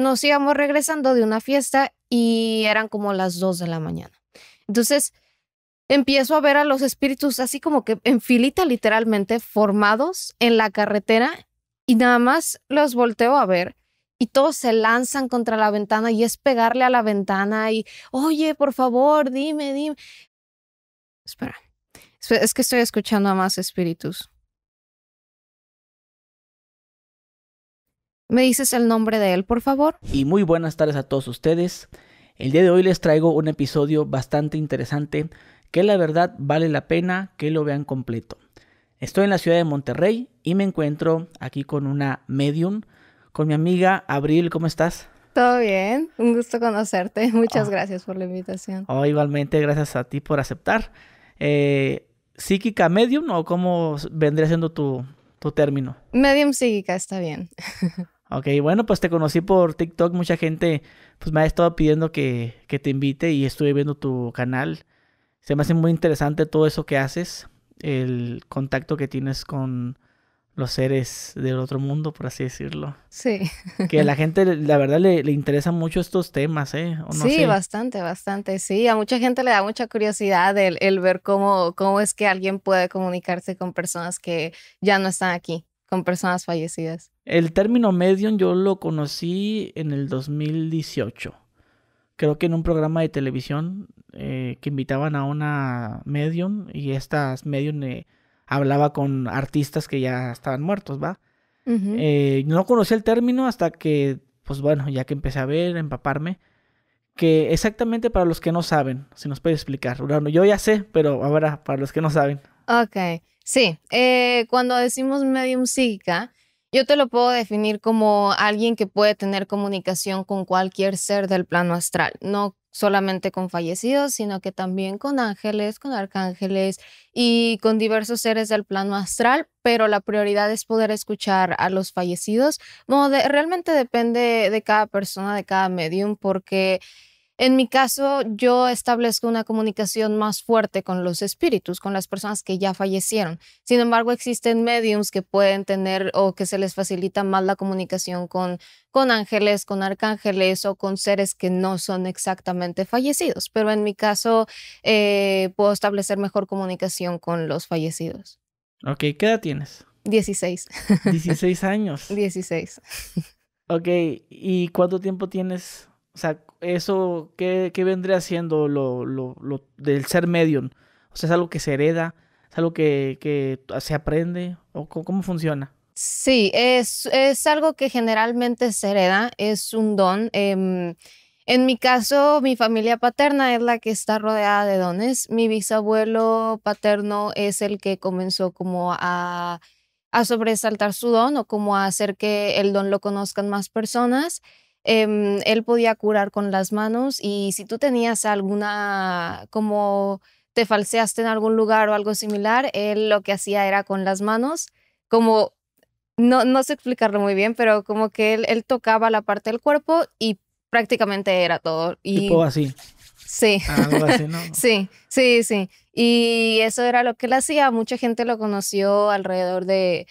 nos íbamos regresando de una fiesta y eran como las 2 de la mañana. Entonces, empiezo a ver a los espíritus así como que en filita literalmente formados en la carretera y nada más los volteo a ver y todos se lanzan contra la ventana y es pegarle a la ventana y, oye, por favor, dime, dime. Espera, es que estoy escuchando a más espíritus. ¿Me dices el nombre de él, por favor? Y muy buenas tardes a todos ustedes. El día de hoy les traigo un episodio bastante interesante que la verdad vale la pena que lo vean completo. Estoy en la ciudad de Monterrey y me encuentro aquí con una medium, con mi amiga Abril. ¿Cómo estás? Todo bien, un gusto conocerte. Muchas ah. gracias por la invitación. Oh, igualmente, gracias a ti por aceptar. Eh, ¿Psíquica medium o cómo vendría siendo tu, tu término? Medium psíquica, está bien. Ok, bueno, pues te conocí por TikTok. Mucha gente pues me ha estado pidiendo que, te invite y estuve viendo tu canal. Se me hace muy interesante todo eso que haces, el contacto que tienes con los seres del otro mundo, por así decirlo. Sí. Que a la gente, la verdad, le, interesan mucho estos temas, ¿eh? sí, bastante, bastante. Sí, a mucha gente le da mucha curiosidad el, el ver cómo, cómo es que alguien puede comunicarse con personas que ya no están aquí con personas fallecidas. El término medium yo lo conocí en el 2018. Creo que en un programa de televisión eh, que invitaban a una medium y esta medium eh, hablaba con artistas que ya estaban muertos, ¿va? Eh, no conocí el término hasta que, pues bueno, ya que empecé a ver, a empaparme, que exactamente para los que no saben, si nos puede explicar. Bueno, yo ya sé, pero ahora para los que no saben. Ok. Sí, eh, cuando decimos medium psíquica, yo te lo puedo definir como alguien que puede tener comunicación con cualquier ser del plano astral, no solamente con fallecidos, sino que también con ángeles, con arcángeles y con diversos seres del plano astral, pero la prioridad es poder escuchar a los fallecidos. No, realmente depende de cada persona, de cada medium, porque en mi caso, yo establezco una comunicación más fuerte con los espíritus, con las personas que ya fallecieron. Sin embargo, existen mediums que pueden tener o que se les facilita más la comunicación con, con ángeles, con arcángeles o con seres que no son exactamente fallecidos. Pero en mi caso, eh, puedo establecer mejor comunicación con los fallecidos. Ok, ¿qué edad tienes? 16. 16 años. Dieciséis. Ok, ¿y cuánto tiempo tienes o sea, eso, ¿qué, vendría siendo lo, del ser medium? O sea, ¿es algo que se hereda? ¿Es algo que, se aprende? ¿O cómo, funciona? Sí, es, algo que generalmente se hereda, es un don. Em, en mi caso, mi familia paterna es la que está rodeada de dones. Mi bisabuelo paterno es el que comenzó como a, a sobresaltar su don o como a hacer que el don lo conozcan más personas. Em, él podía curar con las manos y si tú tenías alguna como te falseaste en algún lugar o algo similar, él lo que hacía era con las manos, como, no, no sé explicarlo muy bien, pero como que él, tocaba la parte del cuerpo y prácticamente era todo. Y, tipo así. Sí. Algo así, ¿no? sí, sí, sí. Y eso era lo que él hacía. Mucha gente lo conoció alrededor de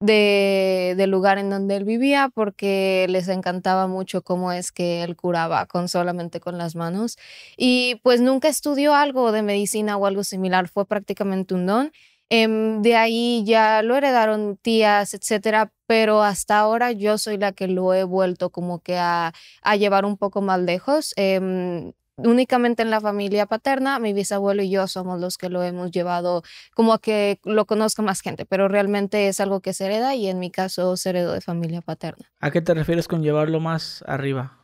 del lugar en donde él vivía porque les encantaba mucho cómo es que él curaba con solamente con las manos. Y pues nunca estudió algo de medicina o algo similar, fue prácticamente un don. Em, de ahí ya lo heredaron tías, etcétera, pero hasta ahora yo soy la que lo he vuelto como que a, llevar un poco más lejos. Em, únicamente en la familia paterna, mi bisabuelo y yo somos los que lo hemos llevado como a que lo conozca más gente, pero realmente es algo que se hereda y en mi caso se heredó de familia paterna. ¿A qué te refieres con llevarlo más arriba?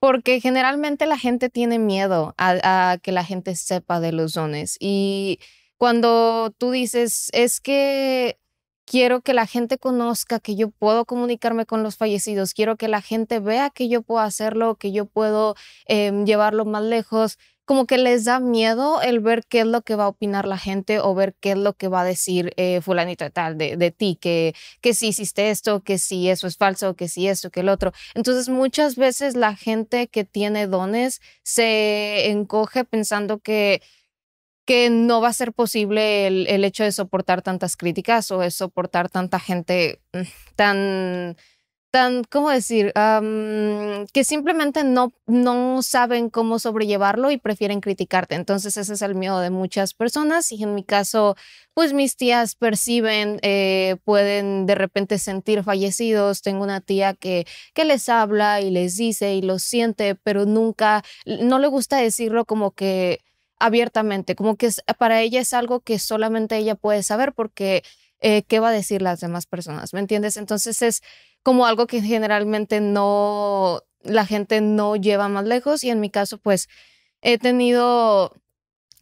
Porque generalmente la gente tiene miedo a, a que la gente sepa de los dones y cuando tú dices, es que quiero que la gente conozca que yo puedo comunicarme con los fallecidos, quiero que la gente vea que yo puedo hacerlo, que yo puedo em, llevarlo más lejos, como que les da miedo el ver qué es lo que va a opinar la gente o ver qué es lo que va a decir eh, fulanito tal de, de, ti, que, que si hiciste esto, que si eso es falso, que si eso, que el otro. Entonces muchas veces la gente que tiene dones se encoge pensando que que no va a ser posible el, hecho de soportar tantas críticas o de soportar tanta gente mm, tan, tan, ¿cómo decir? que simplemente no, no saben cómo sobrellevarlo y prefieren criticarte. Entonces ese es el miedo de muchas personas y en mi caso, pues mis tías perciben, eh, pueden de repente sentir fallecidos. Tengo una tía que, que les habla y les dice y lo siente, pero nunca, no le gusta decirlo como que abiertamente, como que eh, para ella es algo que solamente ella puede saber porque eh, qué va a decir las demás personas, ¿me entiendes? Entonces es como algo que generalmente no, la gente no lleva más lejos y en mi caso pues he tenido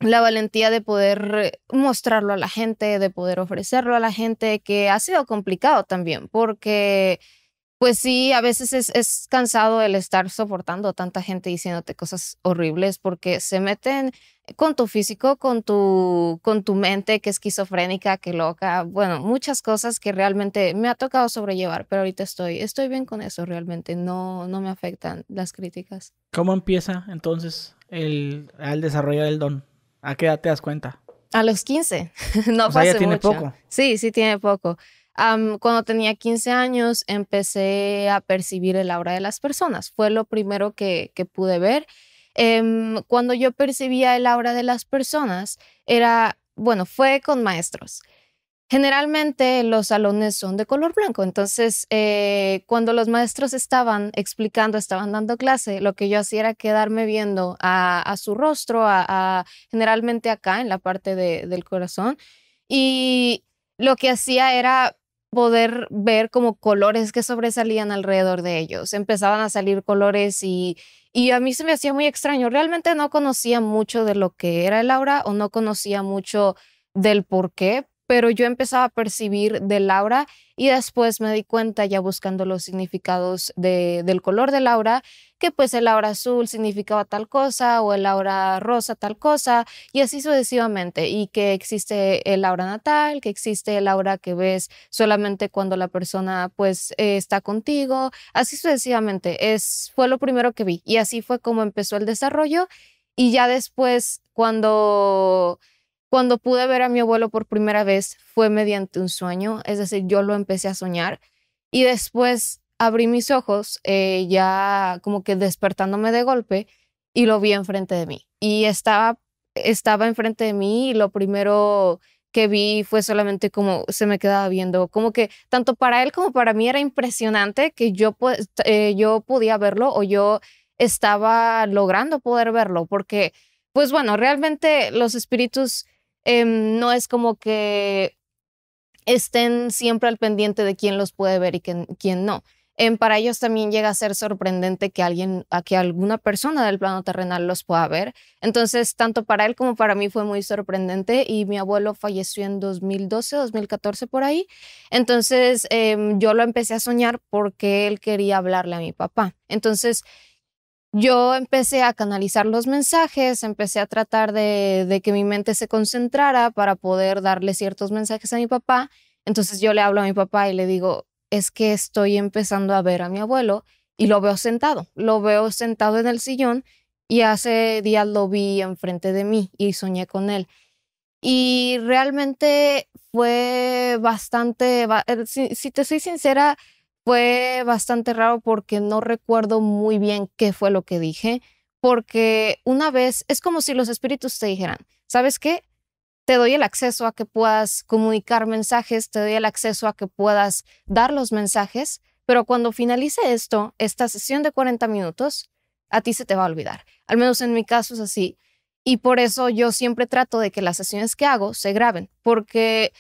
la valentía de poder mostrarlo a la gente, de poder ofrecerlo a la gente, que ha sido complicado también porque pues sí, a veces es, cansado el estar soportando a tanta gente diciéndote cosas horribles porque se meten con tu físico, con tu, con tu mente que es esquizofrénica, que loca, bueno, muchas cosas que realmente me ha tocado sobrellevar, pero ahorita estoy, estoy bien con eso realmente, no, no me afectan las críticas. ¿Cómo empieza entonces el, el desarrollo del don? ¿A qué edad te das cuenta? A los 15, no o pasa tiene poco. Sí, sí tiene poco cuando tenía 15 años empecé a percibir el aura de las personas. Fue lo primero que, pude ver. Em, cuando yo percibía el aura de las personas, era, bueno, fue con maestros. Generalmente los salones son de color blanco, entonces eh, cuando los maestros estaban explicando, estaban dando clase, lo que yo hacía era quedarme viendo a, su rostro, a, generalmente acá en la parte del corazón, y lo que hacía era poder ver como colores que sobresalían alrededor de ellos. Empezaban a salir colores y, y a mí se me hacía muy extraño. Realmente no conocía mucho de lo que era el aura o no conocía mucho del por qué, pero yo empezaba a percibir de Laura y después me di cuenta ya buscando los significados de, del color de Laura, que pues el aura azul significaba tal cosa o el aura rosa tal cosa y así sucesivamente y que existe el aura natal, que existe el aura que ves solamente cuando la persona pues eh, está contigo, así sucesivamente. Es, fue lo primero que vi y así fue como empezó el desarrollo y ya después cuando cuando pude ver a mi abuelo por primera vez fue mediante un sueño, es decir, yo lo empecé a soñar y después abrí mis ojos eh, ya como que despertándome de golpe y lo vi enfrente de mí. Y estaba, estaba enfrente de mí y lo primero que vi fue solamente como se me quedaba viendo, como que tanto para él como para mí era impresionante que yo, eh, yo podía verlo o yo estaba logrando poder verlo, porque pues bueno, realmente los espíritus Em, no es como que estén siempre al pendiente de quién los puede ver y quién, no. Em, para ellos también llega a ser sorprendente que alguien, a que alguna persona del plano terrenal los pueda ver. Entonces, tanto para él como para mí fue muy sorprendente y mi abuelo falleció en 2012, 2014 por ahí. Entonces, em, yo lo empecé a soñar porque él quería hablarle a mi papá. Entonces, yo empecé a canalizar los mensajes, empecé a tratar de, que mi mente se concentrara para poder darle ciertos mensajes a mi papá. Entonces yo le hablo a mi papá y le digo, es que estoy empezando a ver a mi abuelo y lo veo sentado, lo veo sentado en el sillón y hace días lo vi enfrente de mí y soñé con él. Y realmente fue bastante, eh, si, si te soy sincera, fue bastante raro porque no recuerdo muy bien qué fue lo que dije, porque una vez es como si los espíritus te dijeran, ¿sabes qué? Te doy el acceso a que puedas comunicar mensajes, te doy el acceso a que puedas dar los mensajes, pero cuando finalice esto, esta sesión de 40 minutos, a ti se te va a olvidar. Al menos en mi caso es así. Y por eso yo siempre trato de que las sesiones que hago se graben, porque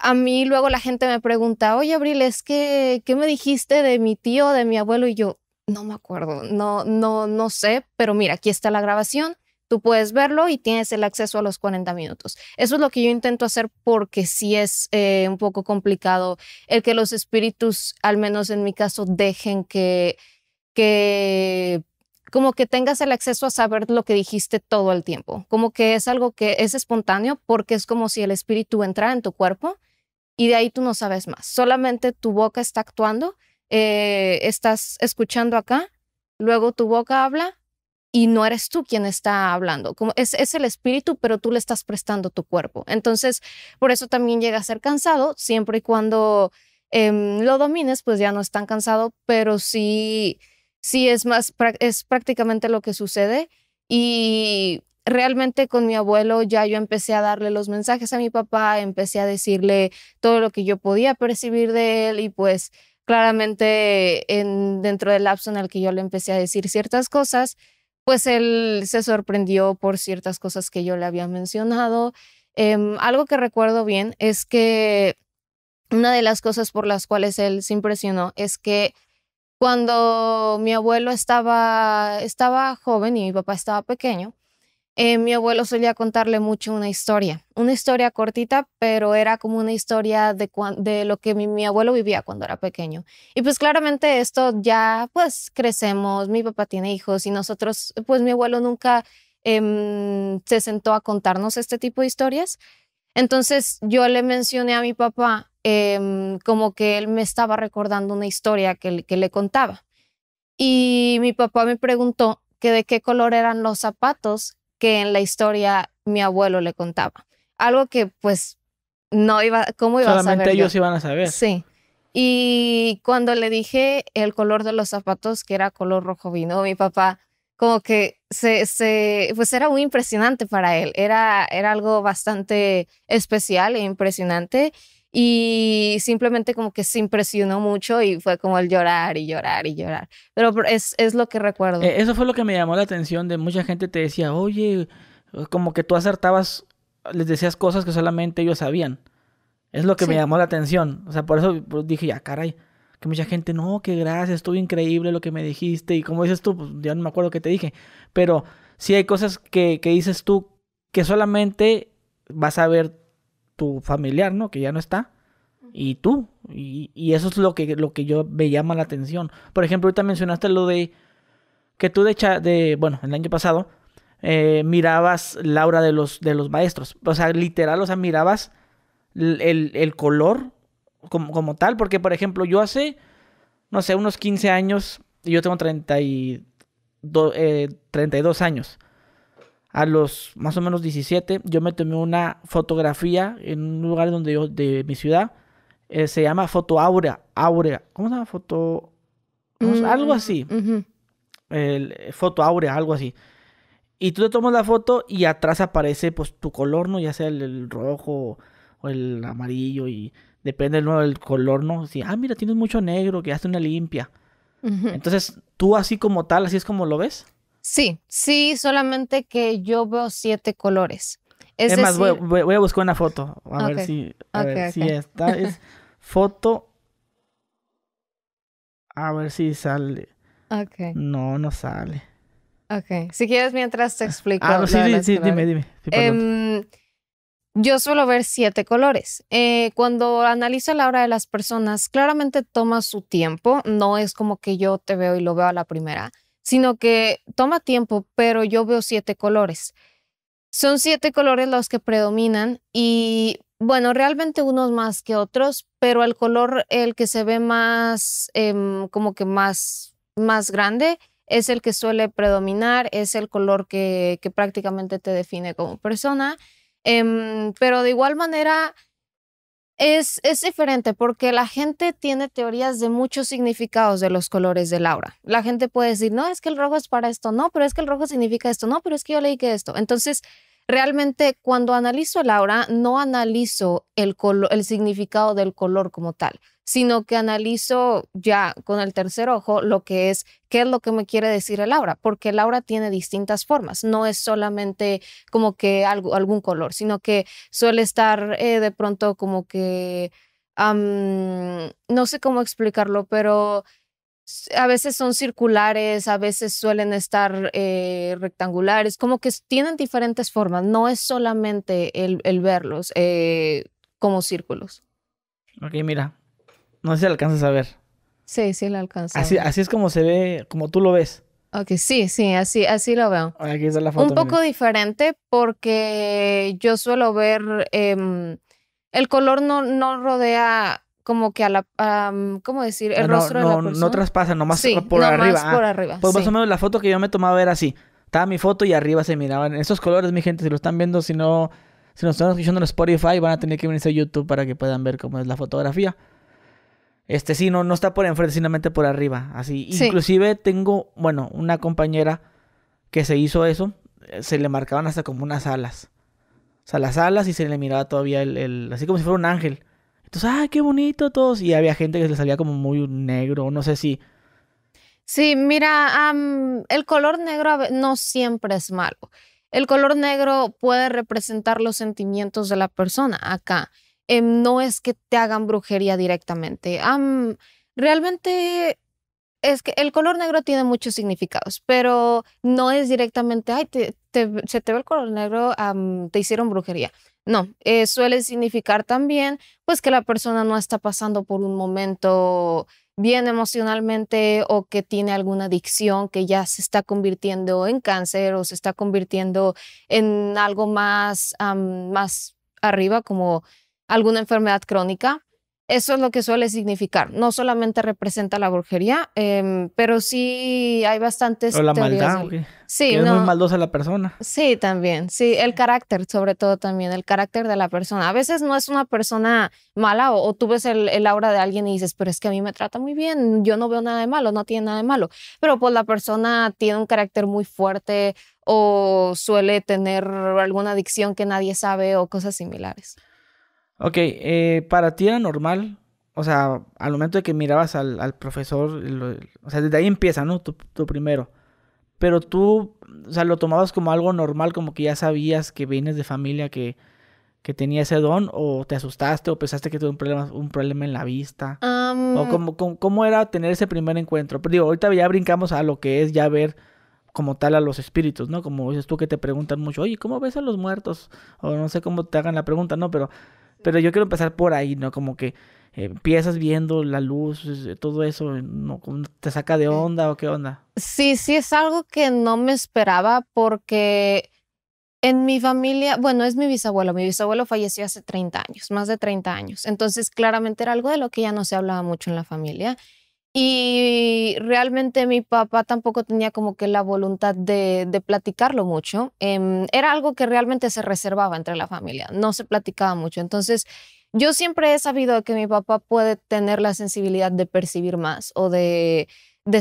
a mí luego la gente me pregunta, oye, Abril, es que, ¿qué me dijiste de mi tío, de mi abuelo? Y yo, no me acuerdo, no, no, no sé, pero mira, aquí está la grabación. Tú puedes verlo y tienes el acceso a los 40 minutos. Eso es lo que yo intento hacer porque sí es eh, un poco complicado el que los espíritus, al menos en mi caso, dejen que, que como que tengas el acceso a saber lo que dijiste todo el tiempo, como que es algo que es espontáneo porque es como si el espíritu entrara en tu cuerpo y de ahí tú no sabes más. Solamente tu boca está actuando, eh, estás escuchando acá, luego tu boca habla y no eres tú quien está hablando. Como es, el espíritu, pero tú le estás prestando tu cuerpo. Entonces, por eso también llega a ser cansado, siempre y cuando em, lo domines, pues ya no es tan cansado, pero sí, sí es más, es prácticamente lo que sucede. Y realmente con mi abuelo ya yo empecé a darle los mensajes a mi papá, empecé a decirle todo lo que yo podía percibir de él y pues claramente dentro del lapso en el que yo le empecé a decir ciertas cosas, pues él se sorprendió por ciertas cosas que yo le había mencionado. Em, algo que recuerdo bien es que una de las cosas por las cuales él se impresionó es que cuando mi abuelo estaba, estaba joven y mi papá estaba pequeño, eh, mi abuelo solía contarle mucho una historia, una historia cortita, pero era como una historia de, lo que mi, abuelo vivía cuando era pequeño. Y pues claramente esto ya pues crecemos, mi papá tiene hijos y nosotros, pues mi abuelo nunca em, se sentó a contarnos este tipo de historias. Entonces yo le mencioné a mi papá em, como que él me estaba recordando una historia que, que le contaba. Y mi papá me preguntó que de qué color eran los zapatos que en la historia mi abuelo le contaba. Algo que pues no iba, ¿cómo iba a saber? ellos iban a saber. Sí. Y cuando le dije el color de los zapatos, que era color rojo vino, mi papá como que se, se pues era muy impresionante para él, era, era algo bastante especial e impresionante y simplemente como que se impresionó mucho y fue como el llorar y llorar y llorar. Pero es, es lo que recuerdo. E, eso fue lo que me llamó la atención de mucha gente te decía, oye, eh, como que tú acertabas, les decías cosas que solamente ellos sabían. Es lo que me llamó la atención. O sea, por eso pues, dije, ya, caray. Que mucha gente, no, qué gracias, estuvo increíble lo que me dijiste. Y como dices tú, pues ya no me acuerdo qué te dije. Pero sí hay cosas que, que dices tú que solamente vas a ver tu familiar, ¿no? Que ya no está. Y tú. Y, eso es lo que, lo que yo me llama la atención. Por ejemplo, ahorita mencionaste lo de que tú de, de bueno, el año pasado eh, mirabas Laura de los, de los maestros. O sea, literal, o sea, mirabas el, color como, tal. Porque, por ejemplo, yo hace, no sé, unos 15 años, y yo tengo 32 eh, años a los más o menos 17, yo me tomé una fotografía en un lugar donde yo, de mi ciudad, eh, se llama Foto aura aura ¿cómo se llama? Foto... algo así. Mm, el, eh, foto aura algo así. Y tú te tomas la foto y atrás aparece pues tu color, ¿no? Ya sea el, rojo o el amarillo y depende del color, ¿no? Si, ah, mira, tienes mucho negro, que hace una limpia. Entonces, tú así como tal, así es como lo ves. Sí, sí, solamente que yo veo siete colores. Es, más, voy, a buscar una foto. A ver si, a esta es foto. A ver si sale. No, no sale. Ok. Si quieres, mientras te ah, explico. Ah, sí, sí, dime, dime. Em, yo suelo ver siete colores. Eh, cuando analizo la hora de las personas, claramente toma su tiempo. No es como que yo te veo y lo veo a la primera sino que toma tiempo, pero yo veo siete colores. Son siete colores los que predominan y bueno, realmente unos más que otros, pero el color, el que se ve más, em, como que más, más grande, es el que suele predominar, es el color que, prácticamente te define como persona. Em, pero de igual manera, es, es, diferente porque la gente tiene teorías de muchos significados de los colores del aura. La gente puede decir, no, es que el rojo es para esto, no, pero es que el rojo significa esto, no, pero es que yo leí que esto. Entonces, realmente cuando analizo el aura, no analizo el, el significado del color como tal, sino que analizo ya con el tercer ojo lo que es, qué es lo que me quiere decir el aura, porque el aura tiene distintas formas, no es solamente como que algo, algún color, sino que suele estar eh, de pronto como que... no sé cómo explicarlo, pero a veces son circulares, a veces suelen estar eh, rectangulares, como que tienen diferentes formas, no es solamente el, verlos eh, como círculos. Ok, mira, no sé si alcanzas a ver. Sí, sí la alcanza. Así, es como se ve, como tú lo ves. Ok, sí, sí, así, así lo veo. Aquí está la foto. Un poco diferente porque yo suelo ver, em, el color no rodea como que a la, ¿cómo decir? El rostro no, de la persona. No traspasa, nomás ah, por arriba. por Pues más o menos la foto que yo me tomaba era así. Estaba mi foto y arriba se miraban esos colores, mi gente, si lo están viendo, si no, si nos están escuchando en Spotify, van a tener que venirse a YouTube para que puedan ver cómo es la fotografía. Este sí, no, no está por enfrente, simplemente por arriba. Así. Inclusive tengo, bueno, una compañera que se hizo eso. Eh, se le marcaban hasta como unas alas. O sea, las alas y se le miraba todavía el así como si fuera un ángel. Entonces, ah, qué bonito todos. Y había gente que se salía como muy negro, no sé si. Sí, mira, el color negro no siempre es malo. El color negro puede representar los sentimientos de la persona acá. Em, no es que te hagan brujería directamente. realmente es que el color negro tiene muchos significados, pero no es directamente, ay, se te ve el color negro, te hicieron brujería. No, eh, suele significar también pues que la persona no está pasando por un momento bien emocionalmente o que tiene alguna adicción que ya se está convirtiendo en cáncer o se está convirtiendo en algo más, más arriba como alguna enfermedad crónica. Eso es lo que suele significar. No solamente representa la brujería, em, pero sí hay bastantes. O la maldad. Sí, es muy maldosa la persona. Sí, también. Sí, el carácter, sobre todo también, el carácter de la persona. A veces no es una persona mala o, tú ves el, el, aura de alguien y dices, pero es que a mí me trata muy bien, yo no veo nada de malo, no tiene nada de malo. Pero pues la persona tiene un carácter muy fuerte o suele tener alguna adicción que nadie sabe o cosas similares. Ok, eh, para ti era normal, o sea, al momento de que mirabas al, profesor, o sea, desde ahí empieza, ¿no? Tu, primero. Pero tú, o sea, lo tomabas como algo normal, como que ya sabías que vienes de familia que, tenía ese don, o te asustaste, o pensaste que tuve un problema, un problema en la vista. O como cómo, cómo, era tener ese primer encuentro. Pero digo, ahorita ya brincamos a lo que es ya ver como tal a los espíritus, ¿no? Como dices tú que te preguntan mucho, oye, ¿cómo ves a los muertos? O no sé cómo te hagan la pregunta, ¿no? Pero pero yo quiero empezar por ahí, ¿no? Como que empiezas viendo la luz, eh, todo eso, eh, ¿no? ¿Te saca de onda o qué onda? Sí, sí, es algo que no me esperaba porque en mi familia, bueno, es mi bisabuelo, mi bisabuelo falleció hace 30 años, más de 30 años, entonces claramente era algo de lo que ya no se hablaba mucho en la familia y realmente mi papá tampoco tenía como que la voluntad de, platicarlo mucho. Em, era algo que realmente se reservaba entre la familia, no se platicaba mucho. Entonces, yo siempre he sabido que mi papá puede tener la sensibilidad de percibir más o de,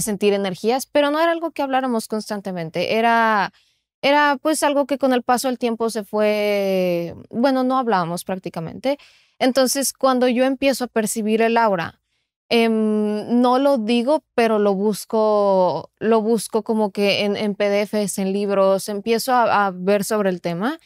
sentir energías, pero no era algo que habláramos constantemente. Era, era pues algo que con el paso del tiempo se fue, bueno, no hablábamos prácticamente. Entonces, cuando yo empiezo a percibir el aura, Em, no lo digo, pero lo busco, lo busco como que en, en PDFs, en libros, empiezo a, a, ver sobre el tema.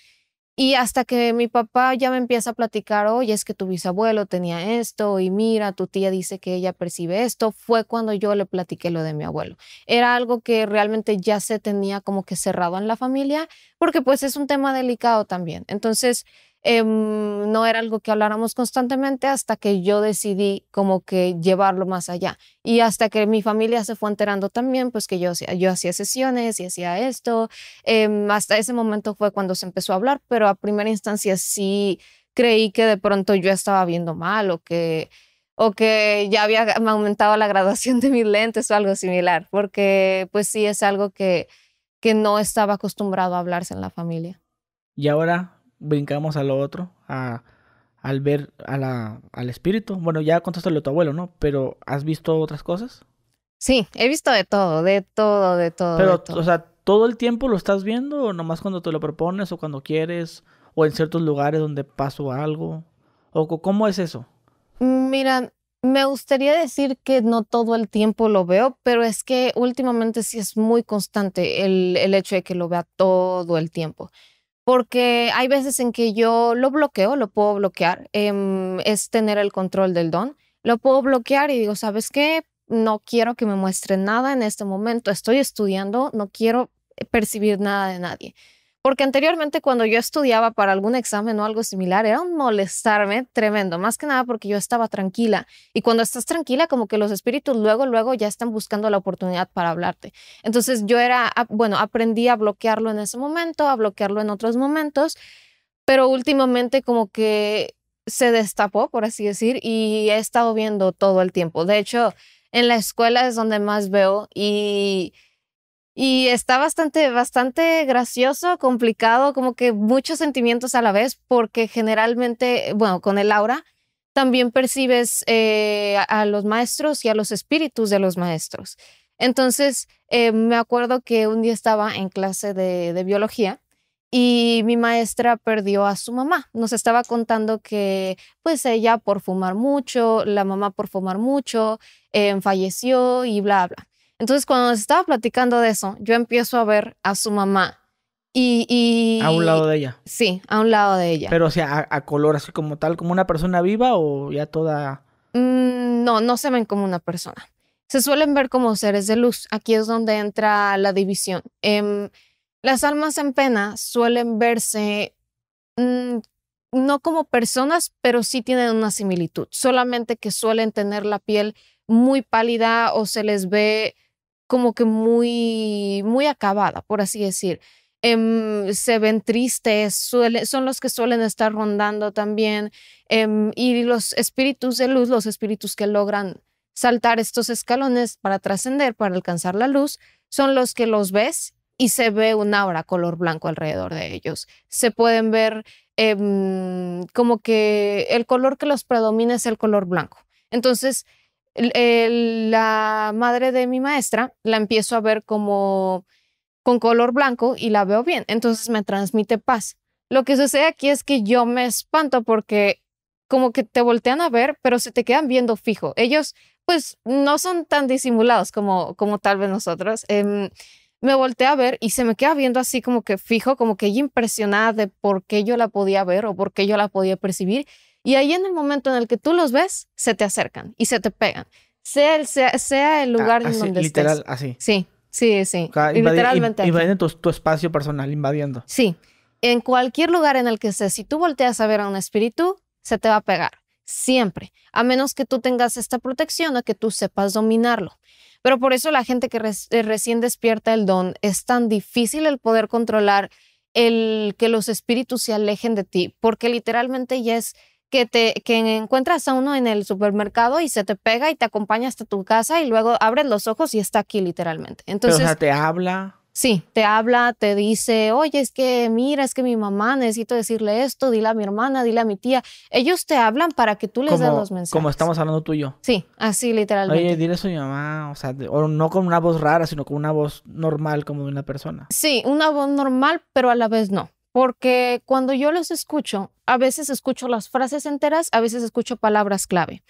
Y hasta que mi papá ya me empieza a platicar, oye, es que tu bisabuelo tenía esto, y mira, tu tía dice que ella percibe esto, fue cuando yo le platiqué lo de mi abuelo. Era algo que realmente ya se tenía como que cerrado en la familia, porque pues es un tema delicado también. Entonces, Em, no era algo que habláramos constantemente hasta que yo decidí como que llevarlo más allá. Y hasta que mi familia se fue enterando también, pues que yo, yo hacía sesiones y hacía esto. Em, hasta ese momento fue cuando se empezó a hablar, pero a primera instancia sí creí que de pronto yo estaba viendo mal o que o que ya había aumentado la graduación de mis lentes o algo similar, porque pues sí es algo que, que no estaba acostumbrado a hablarse en la familia. Y ahora, brincamos a lo otro, al ver a la, al espíritu. Bueno, ya contaste lo de tu abuelo, ¿no? Pero ¿has visto otras cosas? Sí, he visto de todo, de todo, de todo. Pero, o sea, ¿todo el tiempo lo estás viendo o nomás cuando te lo propones o cuando quieres o en ciertos lugares donde pasó algo? ¿O cómo es eso? Mm, mira, me gustaría decir que no todo el tiempo lo veo, pero es que últimamente sí es muy constante el, el hecho de que lo vea todo el tiempo porque hay veces en que yo lo bloqueo, lo puedo bloquear, em, es tener el control del don, lo puedo bloquear y digo, ¿sabes qué? No quiero que me muestre nada en este momento, estoy estudiando, no quiero eh, percibir nada de nadie. Porque anteriormente cuando yo estudiaba para algún examen o algo similar, era un molestarme tremendo, más que nada porque yo estaba tranquila. Y cuando estás tranquila, como que los espíritus luego, luego ya están buscando la oportunidad para hablarte. Entonces yo era, bueno, aprendí a bloquearlo en ese momento, a bloquearlo en otros momentos, pero últimamente como que se destapó, por así decir, y he estado viendo todo el tiempo. De hecho, en la escuela es donde más veo y y está bastante, bastante gracioso, complicado, como que muchos sentimientos a la vez, porque generalmente, eh, bueno, con el aura también percibes eh, a, los maestros y a los espíritus de los maestros. Entonces, eh, me acuerdo que un día estaba en clase de, biología y mi maestra perdió a su mamá. Nos estaba contando que pues ella por fumar mucho, la mamá por fumar mucho, falleció y bla, bla. Entonces, cuando les estaba platicando de eso, yo empiezo a ver a su mamá. Y, A un lado de ella. Sí, a un lado de ella. Pero, o sea, a, color, así como tal, como una persona viva o ya toda. Mm, no, no se ven como una persona. Se suelen ver como seres de luz. Aquí es donde entra la división. Em, las almas en pena suelen verse mm, no como personas, pero sí tienen una similitud. Solamente que suelen tener la piel muy pálida o se les ve como que muy, muy acabada, por así decir. Em, se ven tristes, son los que suelen estar rondando también. Em, y los espíritus de luz, los espíritus que logran saltar estos escalones para trascender, para alcanzar la luz, son los que los ves y se ve un aura color blanco alrededor de ellos. Se pueden ver em, como que el color que los predomina es el color blanco. Entonces, la madre de mi maestra la empiezo a ver como con color blanco y la veo bien, entonces me transmite paz. Lo que sucede aquí es que yo me espanto porque como que te voltean a ver, pero se te quedan viendo fijo. Ellos pues no son tan disimulados como, como tal vez nosotros. Em, me volteé a ver y se me queda viendo así como que fijo, como que impresionada de por qué yo la podía ver o por qué yo la podía percibir. Y ahí en el momento en el que tú los ves, se te acercan y se te pegan. Sea el, sea, el ah, lugar en donde estés. Literal, así. Sí, sí, sí. O literalmente. Invadiendo tu, espacio personal, invadiendo. Sí. En cualquier lugar en el que estés, si tú volteas a ver a un espíritu, se te va a pegar. Siempre. A menos que tú tengas esta protección o que tú sepas dominarlo. Pero por eso la gente que eh, recién despierta el don es tan difícil el poder controlar el que los espíritus se alejen de ti, porque literalmente ya es que te encuentras a uno en el supermercado y se te pega y te acompaña hasta tu casa y luego abres los ojos y está aquí literalmente. Entonces, o sea, te habla. Sí, te habla, te dice, oye, es que mira, es que mi mamá necesito decirle esto, dile a mi hermana, dile a mi tía. Ellos te hablan para que tú les des los mensajes. Como estamos hablando tú y yo. Sí, así literalmente. Oye, dile eso a mi mamá, o sea, no con una voz rara, sino con una voz normal como de una persona. Sí, una voz normal, pero a la vez no porque cuando yo los escucho, a veces escucho las frases enteras, a veces escucho palabras clave.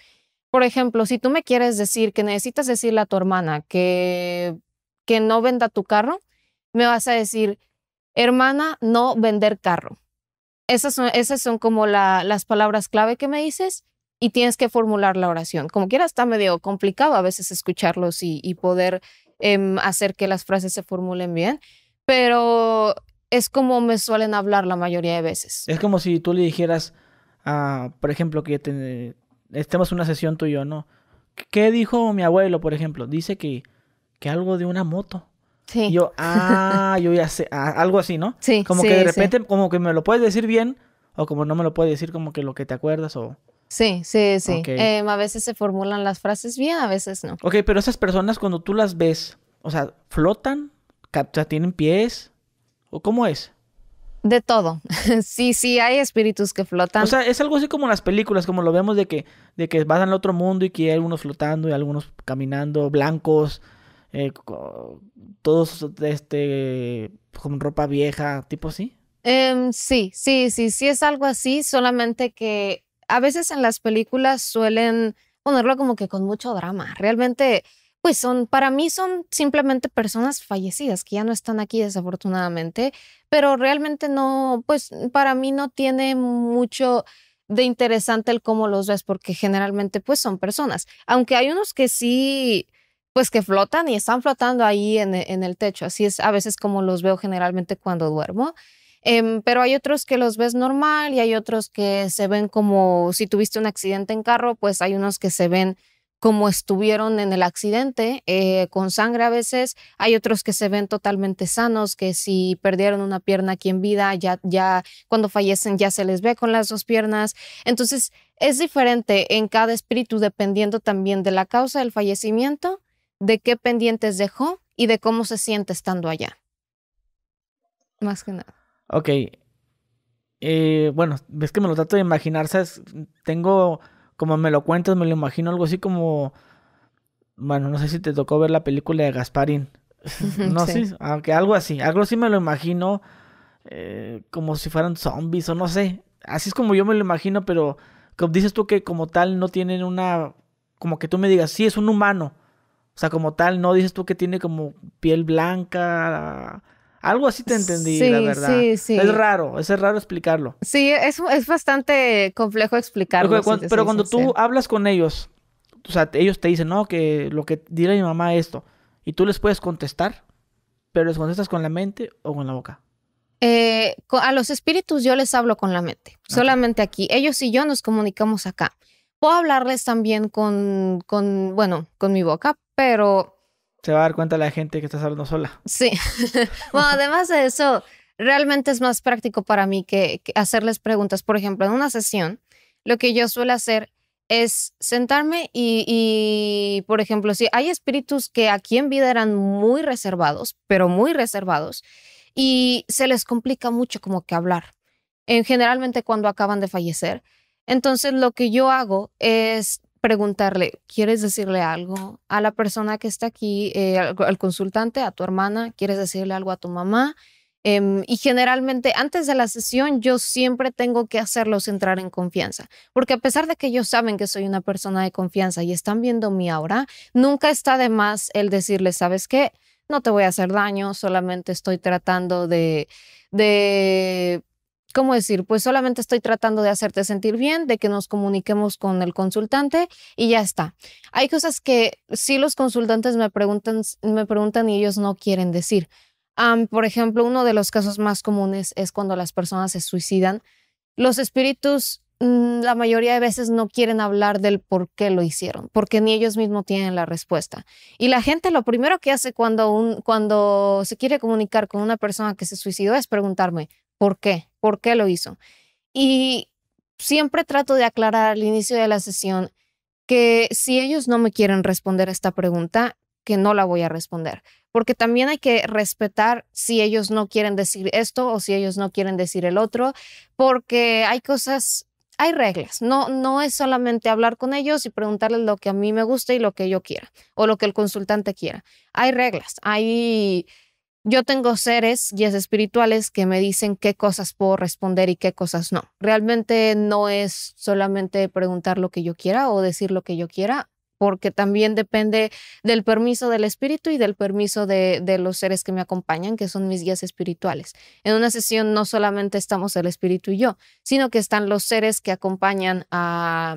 Por ejemplo, si tú me quieres decir que necesitas decirle a tu hermana que, que no venda tu carro, me vas a decir, hermana, no vender carro. Esas son, esas son como las palabras clave que me dices y tienes que formular la oración. Como quiera, está medio complicado a veces escucharlos y, poder em, hacer que las frases se formulen bien, pero es como me suelen hablar la mayoría de veces. Es como si tú le dijeras, por ejemplo, que estemos una sesión tú y yo, ¿no? ¿Qué dijo mi abuelo, por ejemplo? Dice que, que algo de una moto. Sí. yo, ah, yo ya sé, ah, algo así, ¿no? Sí. Como que de repente, como que me lo puedes decir bien, o como no me lo puedes decir, como que lo que te acuerdas, o. Sí, sí, sí. Em, a veces se formulan las frases bien, a veces no. Ok, pero esas personas, cuando tú las ves, o sea, flotan, o sea, tienen pies. ¿O cómo es? De todo. sí, sí, hay espíritus que flotan. O sea, es algo así como las películas, como lo vemos de que, de que van al otro mundo y que hay algunos flotando y algunos caminando, blancos, eh, todos este, con ropa vieja, tipo así. Em, sí, sí, sí, sí es algo así, solamente que a veces en las películas suelen ponerlo como que con mucho drama. Realmente pues son, para mí son simplemente personas fallecidas que ya no están aquí desafortunadamente, pero realmente no, pues para mí no tiene mucho de interesante el cómo los ves, porque generalmente pues son personas, aunque hay unos que sí, pues que flotan y están flotando ahí en, e, el techo, así es a veces como los veo generalmente cuando duermo. Em, pero hay otros que los ves normal y hay otros que se ven como si tuviste un accidente en carro, pues hay unos que se ven como estuvieron en el accidente, eh, con sangre a veces. Hay otros que se ven totalmente sanos, que si perdieron una pierna aquí en vida, ya, ya cuando fallecen ya se les ve con las dos piernas. Entonces, es diferente en cada espíritu dependiendo también de la causa del fallecimiento, de qué pendientes dejó y de cómo se siente estando allá. Más que nada. Ok. Eh, bueno, ves que me lo trato de imaginar, Tengo como me lo cuentas, me lo imagino algo así como, bueno, no sé si te tocó ver la película de Gasparín. no sé, aunque algo así, algo así me lo imagino eh, como si fueran zombies o no sé. Así es como yo me lo imagino, pero como dices tú que como tal no tienen una, como que tú me digas, sí, es un humano. O sea, como tal, no dices tú que tiene como piel blanca, algo así te entendí, la verdad. Sí, sí. Es raro, es raro explicarlo. Sí, es, es bastante complejo explicarlo. Pero, cuando, tú hablas con ellos, o sea, ellos te dicen, no, que lo que dirá mi mamá es esto, y tú les puedes contestar, pero les contestas con la mente o con la boca. Eh, a los espíritus yo les hablo con la mente, solamente aquí. Ellos y yo nos comunicamos acá. Puedo hablarles también con, con, bueno, con mi boca, pero se va a dar cuenta la gente que estás hablando sola. Sí. bueno, además de eso, realmente es más práctico para mí que, hacerles preguntas. Por ejemplo, en una sesión, lo que yo suelo hacer es sentarme y, por ejemplo, si hay espíritus que aquí en vida eran muy reservados, pero muy reservados, y se les complica mucho como que hablar, en generalmente cuando acaban de fallecer. Entonces, lo que yo hago es preguntarle, ¿quieres decirle algo a la persona que está aquí, eh, al, consultante, a tu hermana? ¿Quieres decirle algo a tu mamá? Em, y generalmente antes de la sesión yo siempre tengo que hacerlos entrar en confianza, porque a pesar de que ellos saben que soy una persona de confianza y están viendo mi aura, nunca está de más el decirle, ¿sabes qué? No te voy a hacer daño, solamente estoy tratando de, de ¿cómo decir? Pues solamente estoy tratando de hacerte sentir bien, de que nos comuniquemos con el consultante y ya está. Hay cosas que sí los consultantes me preguntan, me preguntan y ellos no quieren decir. por ejemplo, uno de los casos más comunes es cuando las personas se suicidan. Los espíritus Mm, la mayoría de veces no quieren hablar del por qué lo hicieron, porque ni ellos mismos tienen la respuesta. Y la gente lo primero que hace cuando, cuando se quiere comunicar con una persona que se suicidó es preguntarme, ¿por qué? ¿Por qué lo hizo? Y siempre trato de aclarar al inicio de la sesión que si ellos no me quieren responder esta pregunta, que no la voy a responder, porque también hay que respetar si ellos no quieren decir esto o si ellos no quieren decir el otro, porque hay cosas hay reglas, no, no es solamente hablar con ellos y preguntarles lo que a mí me gusta y lo que yo quiera o lo que el consultante quiera. Hay reglas, hay... Yo tengo seres, guías espirituales que me dicen qué cosas puedo responder y qué cosas no. Realmente no es solamente preguntar lo que yo quiera o decir lo que yo quiera porque también depende del permiso del espíritu y del permiso de, los seres que me acompañan, que son mis guías espirituales. En una sesión no solamente estamos el espíritu y yo, sino que están los seres que acompañan a,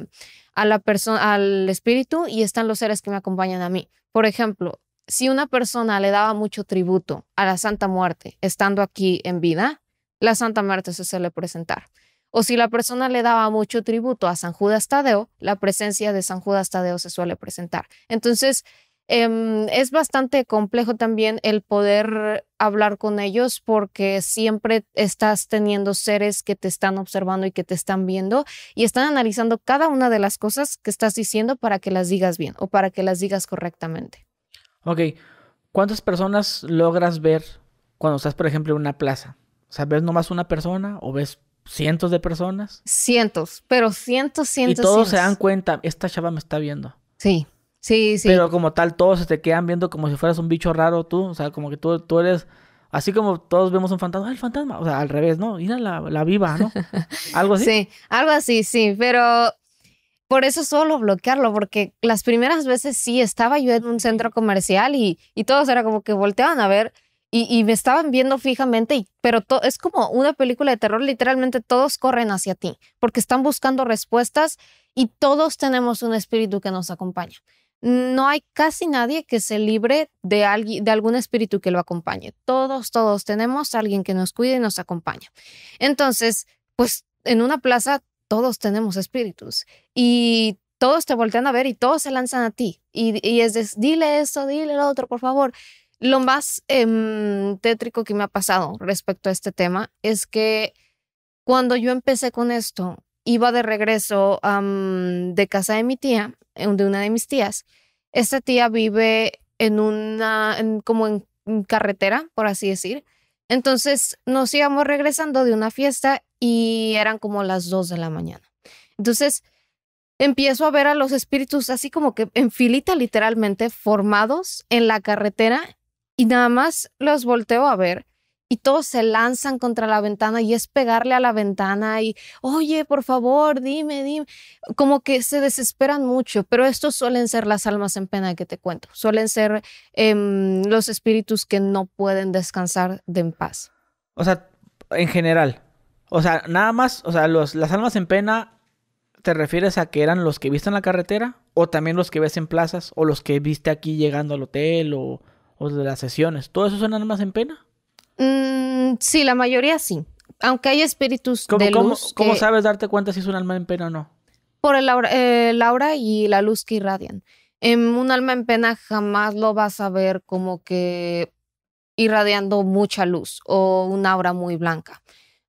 la persona, al espíritu y están los seres que me acompañan a mí. Por ejemplo, si una persona le daba mucho tributo a la Santa Muerte estando aquí en vida, la Santa Muerte se suele presentar o si la persona le daba mucho tributo a San Judas Tadeo, la presencia de San Judas Tadeo se suele presentar. Entonces, em, es bastante complejo también el poder hablar con ellos porque siempre estás teniendo seres que te están observando y que te están viendo y están analizando cada una de las cosas que estás diciendo para que las digas bien o para que las digas correctamente. Ok, ¿cuántas personas logras ver cuando estás, por ejemplo, en una plaza? ¿Sabes, ¿ves nomás una persona o ves cientos de personas. Cientos, pero cientos, cientos. Y todos se dan cuenta, esta chava me está viendo. Sí, sí, sí. Pero como tal, todos se te quedan viendo como si fueras un bicho raro tú. O sea, como que tú, tú eres. Así como todos vemos un fantasma, el fantasma! O sea, al revés, ¿no? Mira la, la viva, ¿no? Algo así. Sí, algo así, sí. Pero por eso solo bloquearlo, porque las primeras veces sí estaba yo en un centro comercial y, y todos era como que volteaban a ver y, me estaban viendo fijamente, y, pero es como una película de terror, literalmente todos corren hacia ti porque están buscando respuestas y todos tenemos un espíritu que nos acompaña. No hay casi nadie que se libre de, alguien, de algún espíritu que lo acompañe. Todos, todos tenemos alguien que nos cuide y nos acompaña. Entonces, pues en una plaza todos tenemos espíritus y todos te voltean a ver y todos se lanzan a ti. Y, es, dile esto, dile lo otro, por favor. Lo más em, tétrico que me ha pasado respecto a este tema es que cuando yo empecé con esto, iba de regreso de casa de mi tía, eh, de una de mis tías. Esta tía vive en una, como en, carretera, por así decir. Entonces nos íbamos regresando de una fiesta y eran como las dos de la mañana. Entonces empiezo a ver a los espíritus así como que en filita literalmente formados en la carretera y nada más los volteo a ver y todos se lanzan contra la ventana y es pegarle a la ventana y, oye, por favor, dime, dime. Como que se desesperan mucho, pero estos suelen ser las almas en pena que te cuento, suelen ser em, los espíritus que no pueden descansar de en paz. O sea, en general. O sea, nada más, o sea, los, las almas en pena, ¿te refieres a que eran los que viste en la carretera? ¿O también los que ves en plazas? ¿O los que viste aquí llegando al hotel? ¿O o de las sesiones. ¿Todo eso son almas en pena? Mm, sí, la mayoría sí. Aunque hay espíritus ¿Cómo, de luz. ¿Cómo sabes darte cuenta si es un alma en pena o no? Por el aura, eh, aura y la luz que irradian. En em, un alma en pena jamás lo vas a ver como que irradiando mucha luz o una aura muy blanca.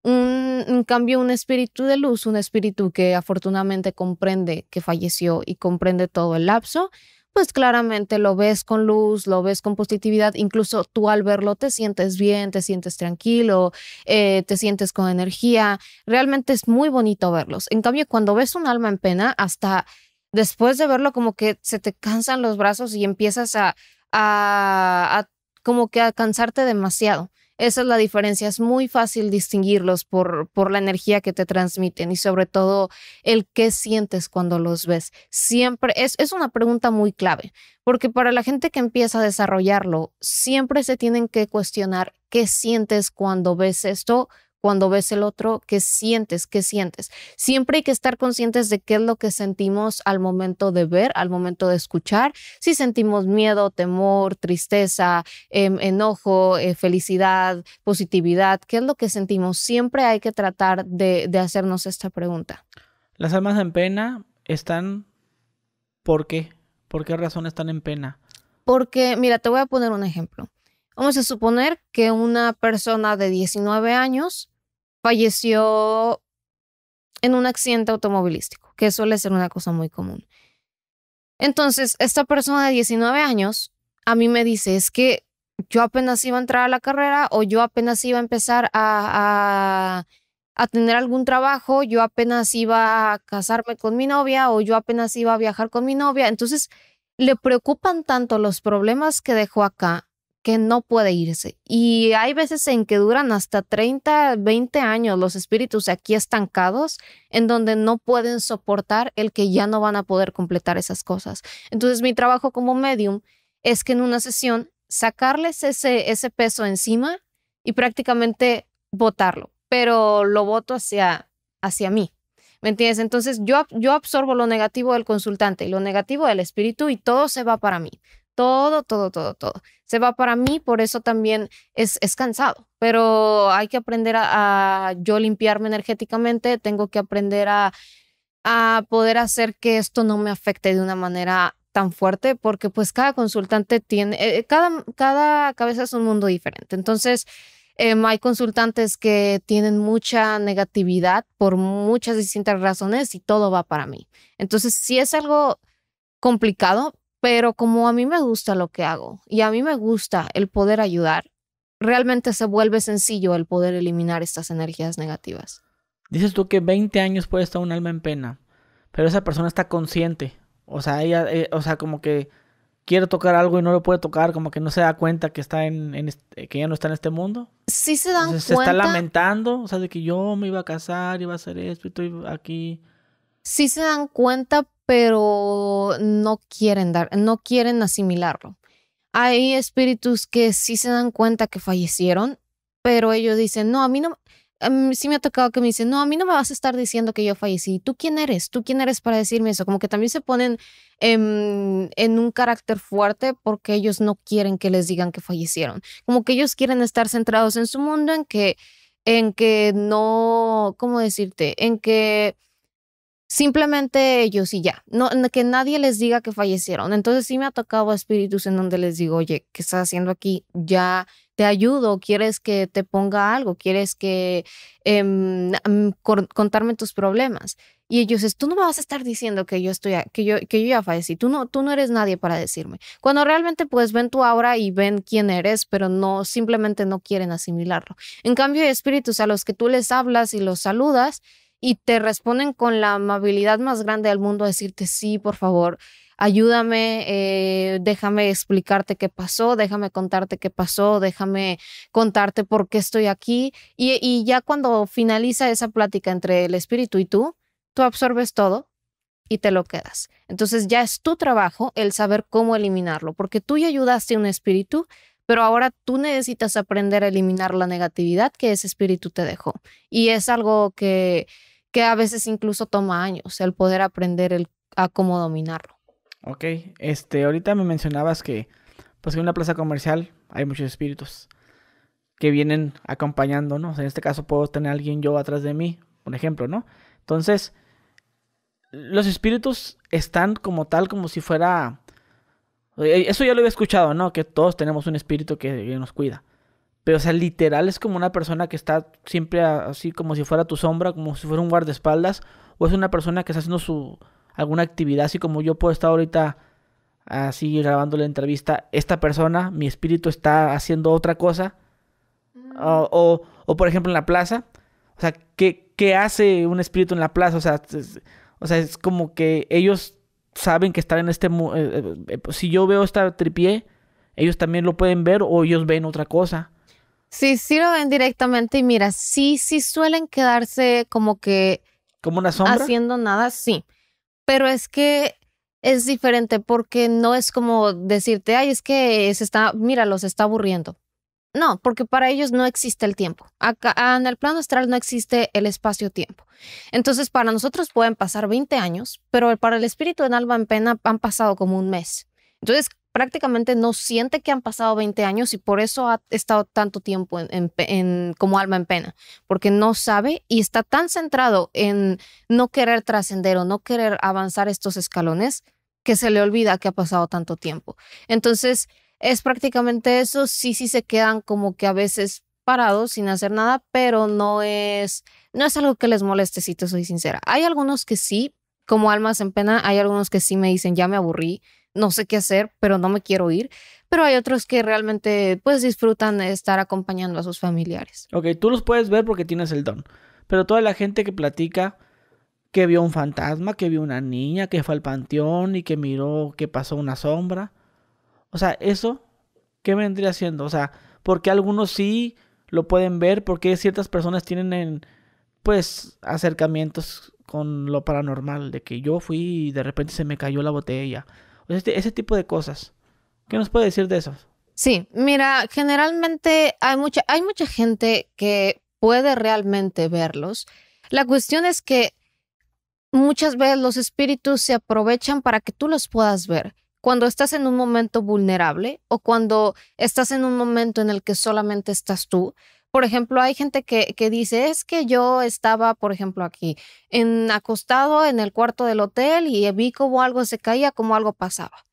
Un, en cambio, un espíritu de luz, un espíritu que afortunadamente comprende que falleció y comprende todo el lapso, pues claramente lo ves con luz, lo ves con positividad, incluso tú al verlo te sientes bien, te sientes tranquilo, eh, te sientes con energía, realmente es muy bonito verlos. En cambio, cuando ves un alma en pena, hasta después de verlo como que se te cansan los brazos y empiezas a, a, a como que a cansarte demasiado. Esa es la diferencia, es muy fácil distinguirlos por, por la energía que te transmiten y sobre todo el qué sientes cuando los ves. Siempre es, es una pregunta muy clave, porque para la gente que empieza a desarrollarlo, siempre se tienen que cuestionar qué sientes cuando ves esto cuando ves el otro, qué sientes, qué sientes. Siempre hay que estar conscientes de qué es lo que sentimos al momento de ver, al momento de escuchar. Si sentimos miedo, temor, tristeza, em, enojo, eh, felicidad, positividad, qué es lo que sentimos. Siempre hay que tratar de, de hacernos esta pregunta. Las almas en pena están... ¿Por qué? ¿Por qué razón están en pena? Porque, mira, te voy a poner un ejemplo. Vamos a suponer que una persona de 19 años falleció en un accidente automovilístico, que suele ser una cosa muy común. Entonces, esta persona de 19 años a mí me dice, es que yo apenas iba a entrar a la carrera o yo apenas iba a empezar a, tener algún trabajo, yo apenas iba a casarme con mi novia o yo apenas iba a viajar con mi novia. Entonces, le preocupan tanto los problemas que dejó acá que no puede irse. Y hay veces en que duran hasta 30, 20 años los espíritus aquí estancados, en donde no pueden soportar el que ya no van a poder completar esas cosas. Entonces mi trabajo como medium es que en una sesión sacarles ese, ese peso encima y prácticamente votarlo, pero lo voto hacia, hacia mí. ¿Me entiendes? Entonces yo, yo absorbo lo negativo del consultante y lo negativo del espíritu y todo se va para mí todo, todo, todo, todo. Se va para mí, por eso también es, cansado, pero hay que aprender a, yo limpiarme energéticamente, tengo que aprender a, a poder hacer que esto no me afecte de una manera tan fuerte, porque pues cada consultante tiene, eh, cada, cada cabeza es un mundo diferente. Entonces, em, hay consultantes que tienen mucha negatividad por muchas distintas razones y todo va para mí. Entonces, si es algo complicado, pero como a mí me gusta lo que hago y a mí me gusta el poder ayudar, realmente se vuelve sencillo el poder eliminar estas energías negativas. Dices tú que 20 años puede estar un alma en pena, pero esa persona está consciente. O sea, ella, eh, o sea, como que quiere tocar algo y no lo puede tocar, como que no se da cuenta que está en, que ya no está en este mundo. Sí se da cuenta. Se está lamentando, o sea, de que yo me iba a casar, iba a hacer esto, y estoy aquí sí se dan cuenta, pero no quieren dar, no quieren asimilarlo. Hay espíritus que sí se dan cuenta que fallecieron, pero ellos dicen, no, a mí no, em, sí me ha tocado que me dicen, no, a mí no me vas a estar diciendo que yo fallecí. ¿Tú quién eres? ¿Tú quién eres para decirme eso? Como que también se ponen en un carácter fuerte porque ellos no quieren que les digan que fallecieron. Como que ellos quieren estar centrados en su mundo, en que, en que no, ¿cómo decirte? En que simplemente ellos y ya, no, que nadie les diga que fallecieron. Entonces sí me ha tocado espíritus en donde les digo, oye, ¿qué estás haciendo aquí? Ya te ayudo, quieres que te ponga algo, quieres que em, contarme tus problemas. Y ellos es, tú no me vas a estar diciendo que yo estoy, que yo, que yo ya fallecí, tú no, tú no eres nadie para decirme. Cuando realmente pues ven tu aura y ven quién eres, pero no, simplemente no quieren asimilarlo. En cambio, espíritus a los que tú les hablas y los saludas, y te responden con la amabilidad más grande del mundo a decirte, sí, por favor, ayúdame, eh, déjame explicarte qué pasó, déjame contarte qué pasó, déjame contarte por qué estoy aquí. Y, y ya cuando finaliza esa plática entre el espíritu y tú, tú absorbes todo y te lo quedas. Entonces ya es tu trabajo el saber cómo eliminarlo, porque tú ya ayudaste a un espíritu, pero ahora tú necesitas aprender a eliminar la negatividad que ese espíritu te dejó. Y es algo que que a veces incluso toma años el poder aprender el, a cómo dominarlo. Ok, este, ahorita me mencionabas que pues en una plaza comercial hay muchos espíritus que vienen acompañándonos. en este caso puedo tener alguien yo atrás de mí, por ejemplo, ¿no? Entonces, los espíritus están como tal, como si fuera... Eh, eso ya lo había escuchado, ¿no? Que todos tenemos un espíritu que nos cuida. Pero, o sea, literal es como una persona que está siempre así como si fuera tu sombra, como si fuera un guardaespaldas, o es una persona que está haciendo su alguna actividad, así como yo puedo estar ahorita así grabando la entrevista, esta persona, mi espíritu está haciendo otra cosa, mm. ah, o, o, por ejemplo en la plaza, o sea, ¿qué, ¿qué, hace un espíritu en la plaza? O sea, es, o sea, es como que ellos saben que están en este... Eh, eh, eh, si yo veo esta tripié, ellos también lo pueden ver o ellos ven otra cosa. Sí, sí lo ven directamente y mira, sí, sí suelen quedarse como que... Como una sombra. Haciendo nada, sí. Pero es que es diferente porque no es como decirte, ay, es que se está, mira, los está aburriendo. No, porque para ellos no existe el tiempo. Acá en el plano astral no existe el espacio-tiempo. Entonces, para nosotros pueden pasar 20 años, pero para el espíritu en alba en pena han pasado como un mes. Entonces, prácticamente no siente que han pasado 20 años y por eso ha estado tanto tiempo como alma en pena, porque no sabe y está tan centrado en no querer trascender o no querer avanzar estos escalones que se le olvida que ha pasado tanto tiempo. Entonces, es prácticamente eso, sí, sí se quedan como que a veces parados sin hacer nada, pero no es, no es algo que les moleste, si te soy sincera. Hay algunos que sí, como almas en pena, hay algunos que sí me dicen, ya me aburrí, no sé qué hacer, pero no me quiero ir. Pero hay otros que realmente pues disfrutan de estar acompañando a sus familiares. Ok, tú los puedes ver porque tienes el don. Pero toda la gente que platica que vio un fantasma, que vio una niña, que fue al panteón y que miró que pasó una sombra. O sea, eso, ¿qué vendría siendo? O sea, porque algunos sí lo pueden ver, porque ciertas personas tienen pues acercamientos con lo paranormal, de que yo fui y de repente se me cayó la botella, ese tipo de cosas. ¿Qué nos puede decir de eso? Sí, mira, generalmente hay mucha, hay mucha gente que puede realmente verlos. La cuestión es que muchas veces los espíritus se aprovechan para que tú los puedas ver cuando estás en un momento vulnerable o cuando estás en un momento en el que solamente estás tú. Por ejemplo, hay gente que, dice, es que yo estaba, por ejemplo, aquí, en, acostado en el cuarto del hotel y vi como algo se caía, como algo pasaba.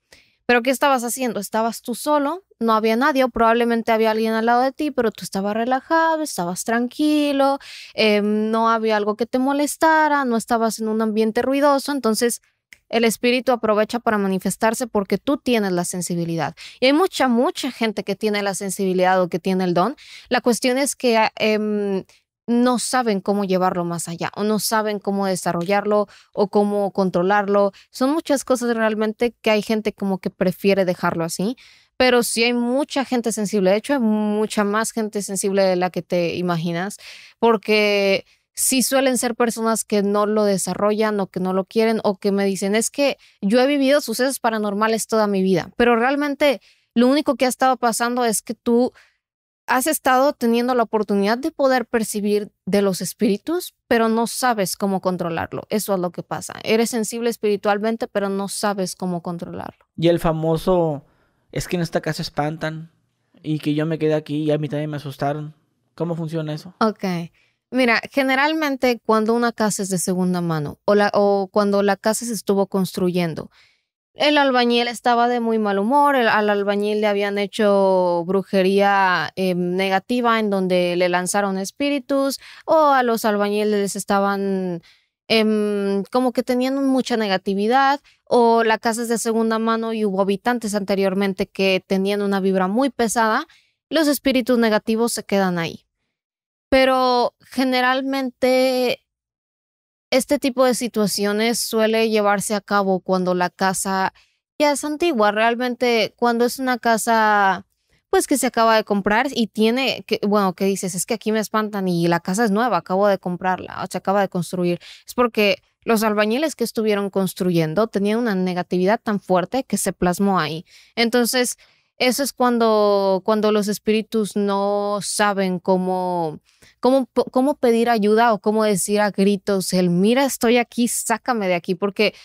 Pero ¿qué estabas haciendo? Estabas tú solo, no había nadie, probablemente había alguien al lado de ti, pero tú estabas relajado, estabas tranquilo, em, no había algo que te molestara, no estabas en un ambiente ruidoso, entonces el espíritu aprovecha para manifestarse porque tú tienes la sensibilidad. Y hay mucha, mucha gente que tiene la sensibilidad o que tiene el don. La cuestión es que em, no saben cómo llevarlo más allá o no saben cómo desarrollarlo o cómo controlarlo. Son muchas cosas realmente que hay gente como que prefiere dejarlo así, pero sí hay mucha gente sensible. De hecho, hay mucha más gente sensible de la que te imaginas porque sí suelen ser personas que no lo desarrollan o que no lo quieren o que me dicen, es que yo he vivido sucesos paranormales toda mi vida, pero realmente lo único que ha estado pasando es que tú has estado teniendo la oportunidad de poder percibir de los espíritus, pero no sabes cómo controlarlo. Eso es lo que pasa. Eres sensible espiritualmente, pero no sabes cómo controlarlo. Y el famoso, es que en esta casa espantan y que yo me quedé aquí y a mí también me asustaron. ¿Cómo funciona eso? Ok. Mira, generalmente cuando una casa es de segunda mano o, la, o cuando la casa se estuvo construyendo, el albañil estaba de muy mal humor, al albañil le habían hecho brujería em, negativa en donde le lanzaron espíritus o a los albañiles estaban em, como que tenían mucha negatividad o la casa es de segunda mano y hubo habitantes anteriormente que tenían una vibra muy pesada, los espíritus negativos se quedan ahí pero generalmente este tipo de situaciones suele llevarse a cabo cuando la casa ya es antigua, realmente cuando es una casa pues que se acaba de comprar y tiene, que, bueno, que dices, es que aquí me espantan y la casa es nueva, acabo de comprarla, o se acaba de construir. Es porque los albañiles que estuvieron construyendo tenían una negatividad tan fuerte que se plasmó ahí. Entonces, eso es cuando, cuando los espíritus no saben cómo, cómo, cómo pedir ayuda o cómo decir a gritos, el mira, estoy aquí, sácame de aquí, porque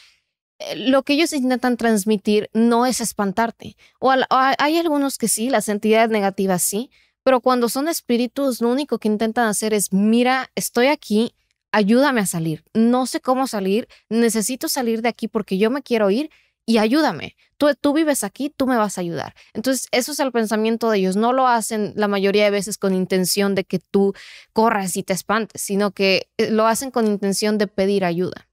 eh, lo que ellos intentan transmitir no es espantarte. O, hay algunos que sí, las entidades negativas sí, pero cuando son espíritus, lo único que intentan hacer es, mira, estoy aquí, ayúdame a salir. No sé cómo salir, necesito salir de aquí porque yo me quiero ir y ayúdame tú, vives aquí, tú me vas a ayudar. Entonces, eso es el pensamiento de ellos. No lo hacen la mayoría de veces con intención de que tú corras y te espantes, sino que eh, lo hacen con intención de pedir ayuda.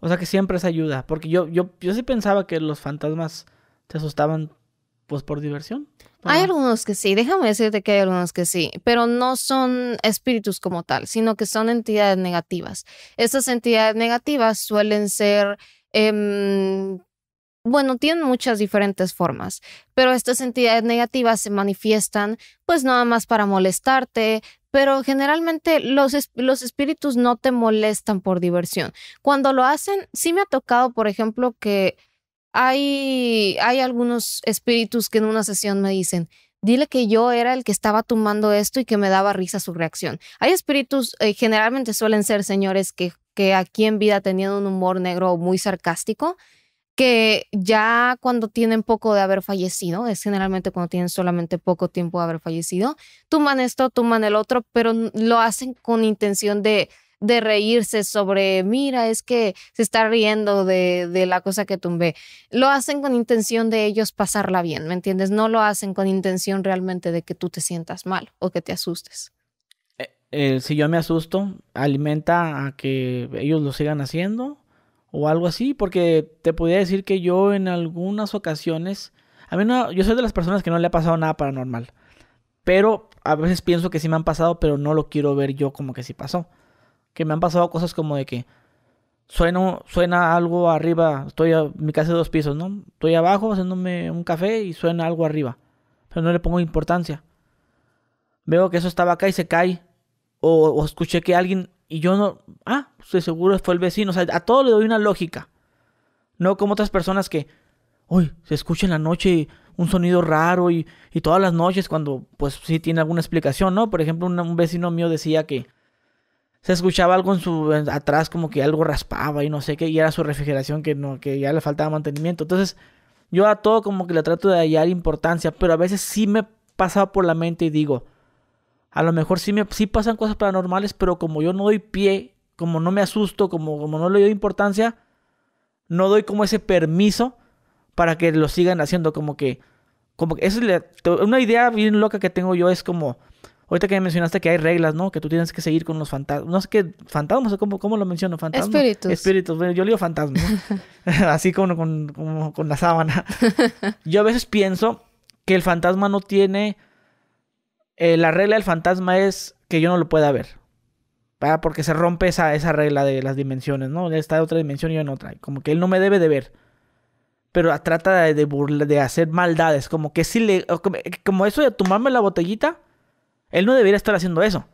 O sea que siempre es ayuda, porque yo, yo, yo sí pensaba que los fantasmas te asustaban pues por diversión. Hay algunos que sí, déjame decirte que hay algunos que sí, pero no son espíritus como tal, sino que son entidades negativas. Esas entidades negativas suelen ser em, bueno, tienen muchas diferentes formas, pero estas entidades negativas se manifiestan pues nada más para molestarte, pero generalmente los, los espíritus no te molestan por diversión. Cuando lo hacen, sí me ha tocado, por ejemplo, que hay, hay algunos espíritus que en una sesión me dicen, dile que yo era el que estaba tomando esto y que me daba risa su reacción. Hay espíritus, eh, generalmente suelen ser señores que, que aquí en vida tenían un humor negro muy sarcástico que ya cuando tienen poco de haber fallecido, es generalmente cuando tienen solamente poco tiempo de haber fallecido, tuman esto, tuman el otro, pero lo hacen con intención de, reírse sobre, mira, es que se está riendo de, la cosa que tumbé. Lo hacen con intención de ellos pasarla bien, ¿me entiendes? No lo hacen con intención realmente de que tú te sientas mal o que te asustes. Eh, eh, si yo me asusto, alimenta a que ellos lo sigan haciendo o algo así, porque te podría decir que yo en algunas ocasiones, a mí no, yo soy de las personas que no le ha pasado nada paranormal, pero a veces pienso que sí me han pasado, pero no lo quiero ver yo como que sí pasó. Que me han pasado cosas como de que suena, suena algo arriba, estoy a mi casa de dos pisos, ¿no? Estoy abajo haciéndome un café y suena algo arriba, pero no le pongo importancia. Veo que eso estaba acá y se cae, o escuché que alguien y yo no, ah, estoy seguro fue el vecino. O sea, a todo le doy una lógica. No como otras personas que, uy, se escucha en la noche un sonido raro y, todas las noches cuando, pues sí tiene alguna explicación, ¿no? Por ejemplo, un, vecino mío decía que se escuchaba algo en su atrás como que algo raspaba y no sé qué y era su refrigeración que no que ya le faltaba mantenimiento entonces yo a todo como que le trato de hallar importancia pero a veces sí me pasaba por la mente y digo a lo mejor sí, me, sí pasan cosas paranormales, pero como yo no doy pie, como no me asusto, como, como no le doy importancia, no doy como ese permiso para que lo sigan haciendo. Como que, como eso es una idea bien loca que tengo yo es como, ahorita que mencionaste que hay reglas, ¿no? Que tú tienes que seguir con los fantasmas, no sé qué, fantasmas, ¿cómo, cómo lo menciono? ¿Fantasmas? Espíritus. Espíritus, bueno, yo leo fantasmas, así como con, como con la sábana. Yo a veces pienso que el fantasma no tiene eh, la regla del fantasma es que yo no lo pueda ver. ¿verdad? Porque se rompe esa, esa regla de las dimensiones, ¿no? Él está en otra dimensión y yo en otra. Como que él no me debe de ver. Pero trata de, de, hacer maldades. Como que si le. Como eso de tomarme la botellita. Él no debería estar haciendo eso.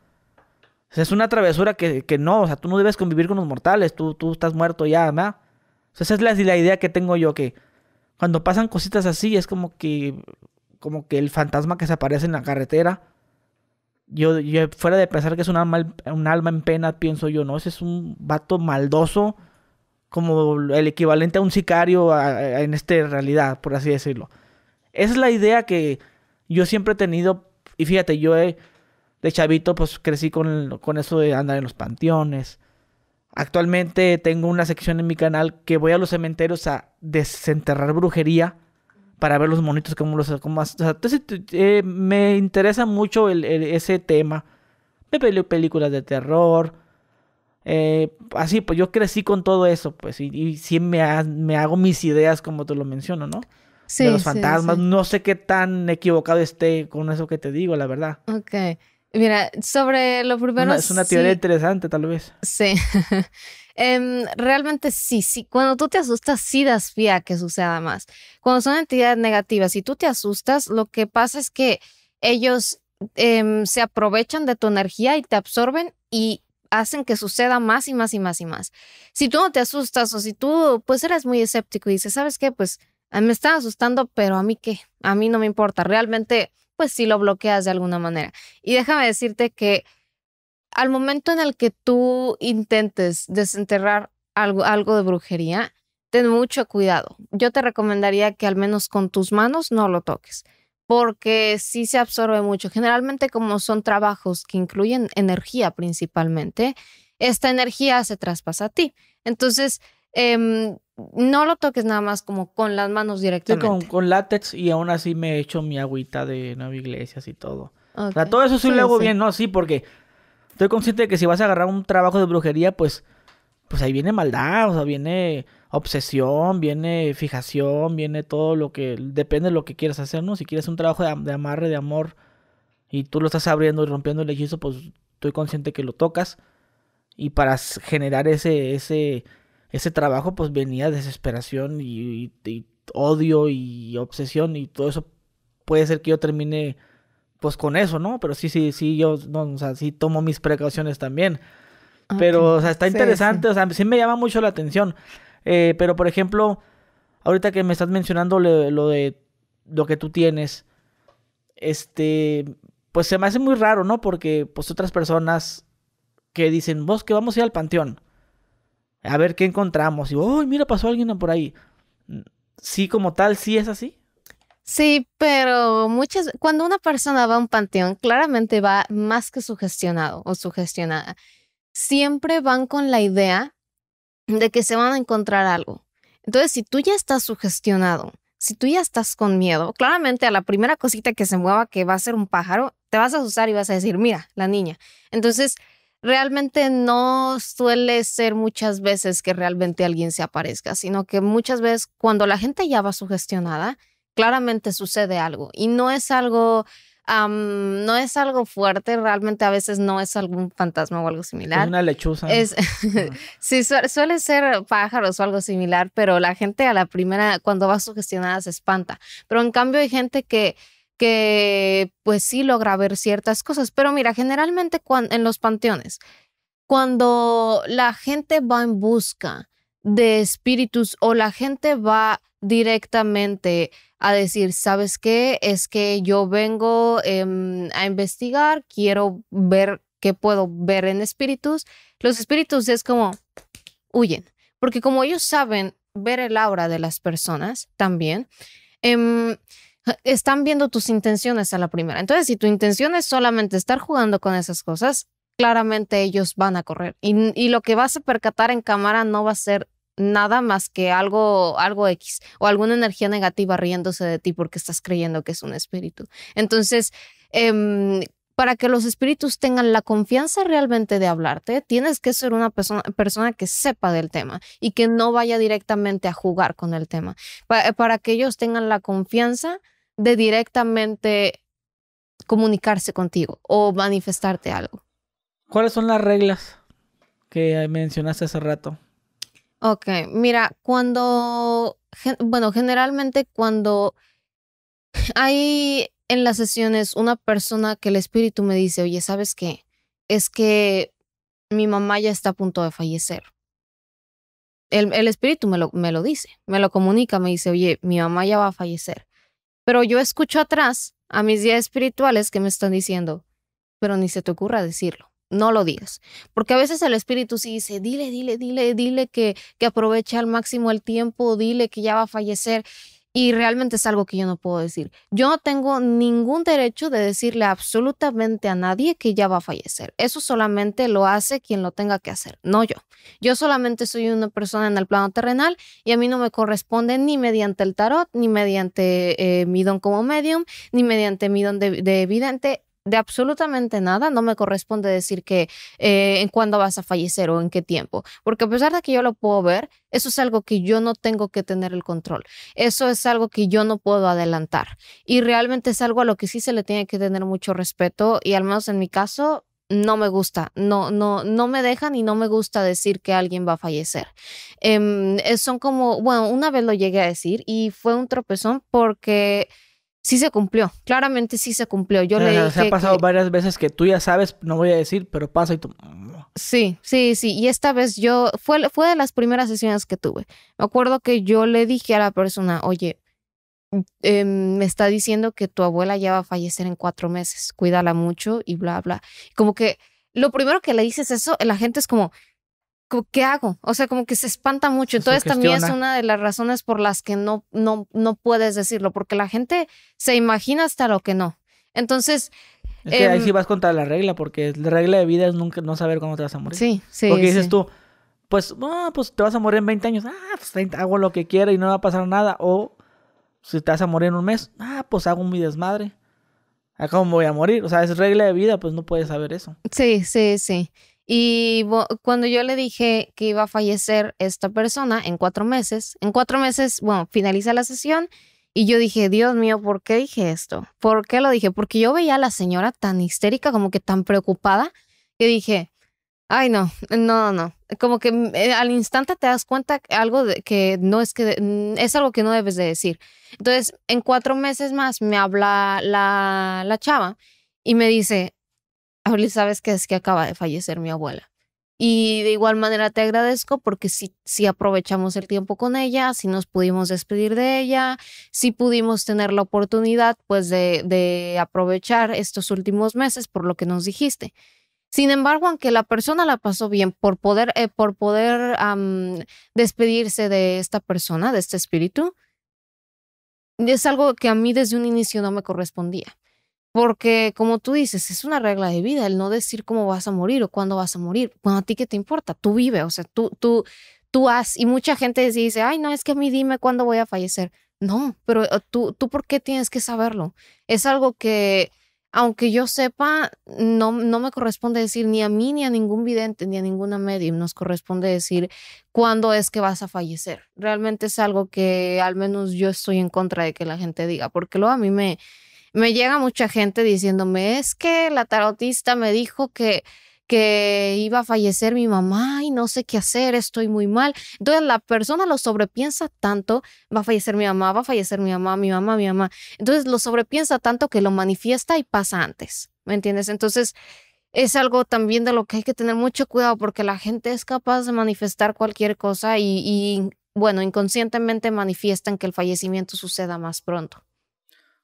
es una travesura que, no. O sea, tú no debes convivir con los mortales. Tú, tú estás muerto ya, ¿verdad? O sea, esa es la idea que tengo yo. Que cuando pasan cositas así, es como que como que el fantasma que se aparece en la carretera. Yo, fuera de pensar que es un alma, un alma en pena, pienso yo, no, ese es un vato maldoso, como el equivalente a un sicario en esta realidad, por así decirlo. Esa es la idea que yo siempre he tenido, y fíjate, yo de chavito pues crecí con, con eso de andar en los panteones, Actualmente tengo una sección en mi canal que voy a los cementerios a desenterrar brujería para ver los monitos, cómo los... o sea, entonces, eh, me interesa mucho el, ese tema. me peleo películas de terror. Eh, así, pues yo crecí con todo eso, pues, y, y sí me, me, hago mis ideas como te lo menciono, ¿no? Sí, de los fantasmas. No sé qué tan equivocado esté con eso que te digo, la verdad. Ok. Mira, sobre lo primero. es una teoría interesante, tal vez. Sí. Em, realmente sí, sí. Cuando tú te asustas, sí das fía que suceda más. Cuando son entidades negativas y tú te asustas, lo que pasa es que ellos em, se aprovechan de tu energía y te absorben y hacen que suceda más y más y más y más. Si tú no te asustas o si tú pues eres muy escéptico y dices, ¿sabes qué? Pues me están asustando, pero a mí qué, a mí no me importa. Realmente pues sí lo bloqueas de alguna manera. Y déjame decirte que al momento en el que tú intentes desenterrar algo, de brujería, ten mucho cuidado. Yo te recomendaría que al menos con tus manos no lo toques, porque sí se absorbe mucho. Generalmente como son trabajos que incluyen energía principalmente, esta energía se traspasa a ti. Entonces, em, no lo toques nada más como con las manos directamente. con, látex y aún así me he hecho mi agüita de nueve iglesias y todo. todo eso sí, lo hago bien, ¿no? Sí, porque Estoy consciente de que si vas a agarrar un trabajo de brujería, pues, pues ahí viene maldad, o sea, viene obsesión, viene fijación, viene todo lo que depende de lo que quieras hacer, ¿no? Si quieres un trabajo de, amarre, de amor, y tú lo estás abriendo y rompiendo el hechizo, pues estoy consciente que lo tocas. Y para generar ese, ese, ese trabajo, pues venía desesperación y odio y obsesión y todo eso puede ser que yo termine pues con eso, ¿no? Pero sí, sí, sí, yo, no, o sea, sí tomo mis precauciones también. Ah, pero, o sea, está interesante, o sea, sí me llama mucho la atención. Eh, pero, por ejemplo, ahorita que me estás mencionando lo, de lo que tú tienes, este, pues se me hace muy raro, ¿no? Porque, pues, otras personas que dicen, vos que vamos a ir al panteón, a ver qué encontramos. Y, uy, mira, pasó alguien por ahí. Mm, sí, como tal, sí es así. Sí, pero muchas, cuando una persona va a un panteón, claramente va más que sugestionado o sugestionada. Siempre van con la idea de que se van a encontrar algo. Entonces, si tú ya estás sugestionado, si tú ya estás con miedo, claramente a la primera cosita que se mueva, que va a ser un pájaro, te vas a asustar y vas a decir, mira, la niña. Entonces, realmente no suele ser muchas veces que realmente alguien se aparezca, sino que muchas veces cuando la gente ya va sugestionada, claramente sucede algo y no es algo... no es algo fuerte, realmente a veces no es algún fantasma o algo similar. Es una lechuza. Es, sí, suele ser pájaros o algo similar, pero la gente a la primera, cuando va sugestionada, se espanta. Pero en cambio hay gente que que pues sí logra ver ciertas cosas. Pero mira, generalmente en los panteones, cuando la gente va en busca de espíritus o la gente va directamente a decir, ¿sabes qué? Es que yo vengo em, a investigar, quiero ver qué puedo ver en espíritus. Los espíritus es como huyen, porque como ellos saben ver el aura de las personas también, em, están viendo tus intenciones a la primera. Entonces, si tu intención es solamente estar jugando con esas cosas, claramente ellos van a correr. y, lo que vas a percatar en cámara no va a ser nada más que algo, algo X o alguna energía negativa riéndose de ti porque estás creyendo que es un espíritu. Entonces, em, para que los espíritus tengan la confianza realmente de hablarte, tienes que ser una persona, persona que sepa del tema y que no vaya directamente a jugar con el tema. Eh, para que ellos tengan la confianza de directamente comunicarse contigo o manifestarte algo. ¿Cuáles son las reglas que mencionaste hace rato? Ok, mira, cuando, bueno, generalmente cuando hay en las sesiones una persona que el espíritu me dice, oye, ¿sabes qué? Es que mi mamá ya está a punto de fallecer. El, espíritu me lo, me lo dice, me lo comunica, me dice, oye, mi mamá ya va a fallecer. Pero yo escucho atrás a mis días espirituales que me están diciendo, pero ni se te ocurra decirlo no lo digas. Porque a veces el espíritu sí dice, dile, dile, dile, dile que, que aproveche al máximo el tiempo, dile que ya va a fallecer. Y realmente es algo que yo no puedo decir. Yo no tengo ningún derecho de decirle absolutamente a nadie que ya va a fallecer. Eso solamente lo hace quien lo tenga que hacer, no yo. Yo solamente soy una persona en el plano terrenal y a mí no me corresponde ni mediante el tarot, ni mediante eh, mi don como medium, ni mediante mi don de evidente, de absolutamente nada, no me corresponde decir que eh, en cuándo vas a fallecer o en qué tiempo, porque a pesar de que yo lo puedo ver, eso es algo que yo no tengo que tener el control, eso es algo que yo no puedo adelantar y realmente es algo a lo que sí se le tiene que tener mucho respeto y al menos en mi caso no me gusta, no, no, no me dejan y no me gusta decir que alguien va a fallecer. Em, eh, son como, bueno, una vez lo llegué a decir y fue un tropezón porque sí se cumplió. Claramente sí se cumplió. Yo le Se ha pasado varias veces que tú ya sabes, no voy a decir, pero pasa y tú. Sí, sí, sí. Y esta vez yo. Fue, fue de las primeras sesiones que tuve. Me acuerdo que yo le dije a la persona, oye, em, me está diciendo que tu abuela ya va a fallecer en cuatro meses. Cuídala mucho y bla, bla. Como que lo primero que le dices eso, la gente es como, ¿qué hago? O sea, como que se espanta mucho. Entonces también es una de las razones por las que no, no, no puedes decirlo, porque la gente se imagina hasta lo que no. Entonces... Es que ahí em, sí vas contra la regla, porque la regla de vida es nunca no saber cuándo te vas a morir. Sí, sí. Porque dices tú, pues, oh, pues te vas a morir en 20 años, ah, pues hago lo que quiera y no va a pasar nada. O si te vas a morir en un mes, ah, pues hago mi desmadre. ¿A cómo voy a morir? O sea, es regla de vida, pues no puedes saber eso. Sí, sí, sí. Y cuando yo le dije que iba a fallecer esta persona en cuatro meses, en cuatro meses, bueno, finaliza la sesión y yo dije, Dios mío, ¿por qué dije esto? ¿Por qué lo dije? Porque yo veía a la señora tan histérica, como que tan preocupada, que dije, ay no, no, no, como que mm, eh, al instante te das cuenta algo de, que no es que mm, es algo que no debes de decir. Entonces, en cuatro meses más me habla la, la chava y me dice, Abril, sabes que es que acaba de fallecer mi abuela. Y de igual manera te agradezco porque si si aprovechamos el tiempo con ella, si nos pudimos despedir de ella, si pudimos tener la oportunidad pues de, aprovechar estos últimos meses por lo que nos dijiste. Sin embargo, aunque la persona la pasó bien por poder, eh, por poder despedirse de esta persona, de este espíritu, es algo que a mí desde un inicio no me correspondía. Porque como tú dices, es una regla de vida el no decir cómo vas a morir o cuándo vas a morir. Bueno, a ti qué te importa, tú vive, o sea, tú, tú, tú has, y mucha gente dice, ay, no, es que a mí dime cuándo voy a fallecer. No, pero eh, tú, tú, ¿por qué tienes que saberlo? Es algo que, aunque yo sepa, no, no me corresponde decir ni a mí, ni a ningún vidente, ni a ninguna medium, nos corresponde decir cuándo es que vas a fallecer. Realmente es algo que al menos yo estoy en contra de que la gente diga, porque luego a mí me me llega mucha gente diciéndome, es que la tarotista me dijo que, que iba a fallecer mi mamá y no sé qué hacer, estoy muy mal. Entonces la persona lo sobrepiensa tanto, va a fallecer mi mamá, va a fallecer mi mamá, mi mamá, mi mamá. Entonces lo sobrepiensa tanto que lo manifiesta y pasa antes, ¿me entiendes? Entonces es algo también de lo que hay que tener mucho cuidado porque la gente es capaz de manifestar cualquier cosa y bueno, inconscientemente manifiestan que el fallecimiento suceda más pronto.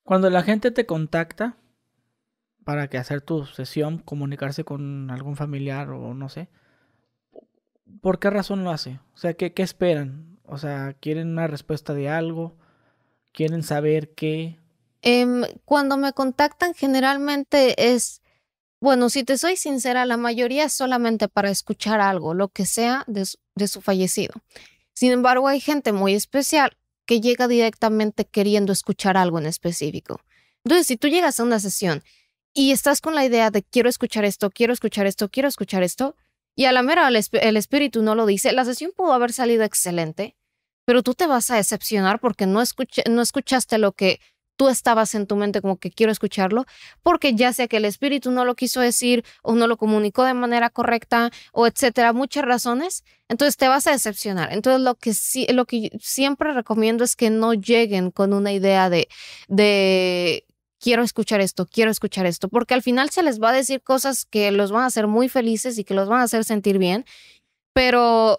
Cuando la gente te contacta para que hacer tu sesión, comunicarse con algún familiar o no sé, ¿por qué razón lo hace? O sea, ¿qué, esperan? O sea, ¿quieren una respuesta de algo? ¿Quieren saber qué? Em, cuando me contactan generalmente es, bueno, si te soy sincera, la mayoría es solamente para escuchar algo, lo que sea de su fallecido. Sin embargo, hay gente muy especial que llega directamente queriendo escuchar algo en específico. Entonces, si tú llegas a una sesión y estás con la idea de quiero escuchar esto, quiero escuchar esto, quiero escuchar esto, y a la mera el, espíritu no lo dice, la sesión pudo haber salido excelente, pero tú te vas a decepcionar porque no, no escuchaste lo que tú estabas en tu mente como que quiero escucharlo, porque ya sea que el espíritu no lo quiso decir o no lo comunicó de manera correcta o etcétera, muchas razones, entonces te vas a decepcionar. Entonces lo que, sí, lo que siempre recomiendo es que no lleguen con una idea de, de quiero escuchar esto, quiero escuchar esto, porque al final se les va a decir cosas que los van a hacer muy felices y que los van a hacer sentir bien, pero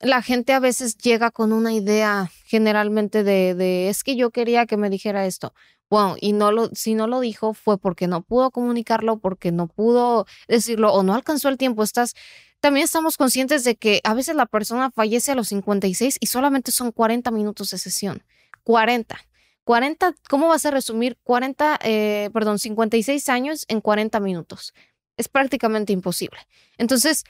la gente a veces llega con una idea generalmente de, es que yo quería que me dijera esto. Bueno, y no lo, si no lo dijo fue porque no pudo comunicarlo, porque no pudo decirlo o no alcanzó el tiempo. Estás, también estamos conscientes de que a veces la persona fallece a los 56 y solamente son 40 minutos de sesión. 40. 40, ¿cómo vas a resumir 40, eh, perdón, 56 años en 40 minutos? Es prácticamente imposible. Entonces,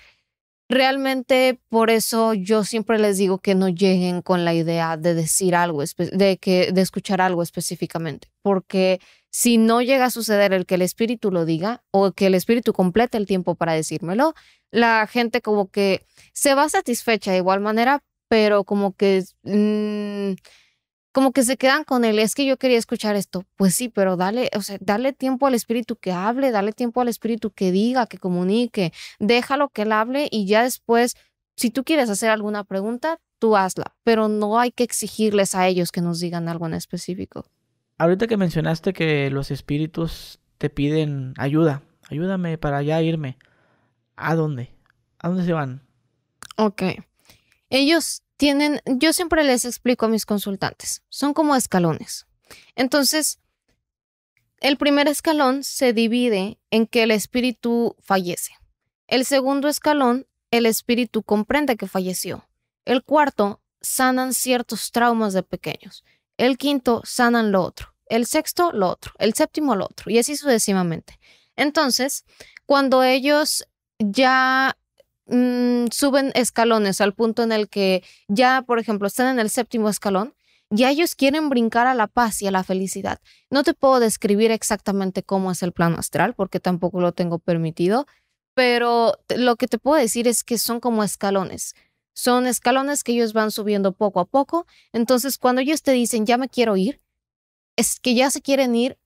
Realmente por eso yo siempre les digo que no lleguen con la idea de decir algo, de, que, de escuchar algo específicamente, porque si no llega a suceder el que el espíritu lo diga o que el espíritu complete el tiempo para decírmelo, la gente como que se va satisfecha de igual manera, pero como que... Mm, como que se quedan con él, es que yo quería escuchar esto. Pues sí, pero dale, o sea, dale tiempo al espíritu que hable, dale tiempo al espíritu que diga, que comunique, déjalo que él hable y ya después, si tú quieres hacer alguna pregunta, tú hazla, pero no hay que exigirles a ellos que nos digan algo en específico. Ahorita que mencionaste que los espíritus te piden ayuda, ayúdame para ya irme. ¿A dónde? ¿A dónde se van? Ok. Ellos tienen, yo siempre les explico a mis consultantes, son como escalones. Entonces, el primer escalón se divide en que el espíritu fallece. El segundo escalón, el espíritu comprende que falleció. El cuarto, sanan ciertos traumas de pequeños. El quinto, sanan lo otro. El sexto, lo otro. El séptimo, lo otro. Y así sucesivamente. Entonces, cuando ellos ya Mm, suben escalones al punto en el que ya, por ejemplo, están en el séptimo escalón ya ellos quieren brincar a la paz y a la felicidad. No te puedo describir exactamente cómo es el plano astral porque tampoco lo tengo permitido, pero lo que te puedo decir es que son como escalones. Son escalones que ellos van subiendo poco a poco. Entonces, cuando ellos te dicen, ya me quiero ir, es que ya se quieren ir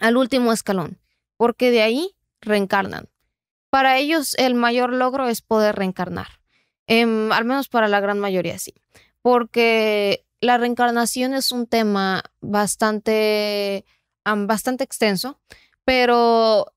al último escalón, porque de ahí reencarnan. Para ellos el mayor logro es poder reencarnar, em, al menos para la gran mayoría sí, porque la reencarnación es un tema bastante, bastante extenso, pero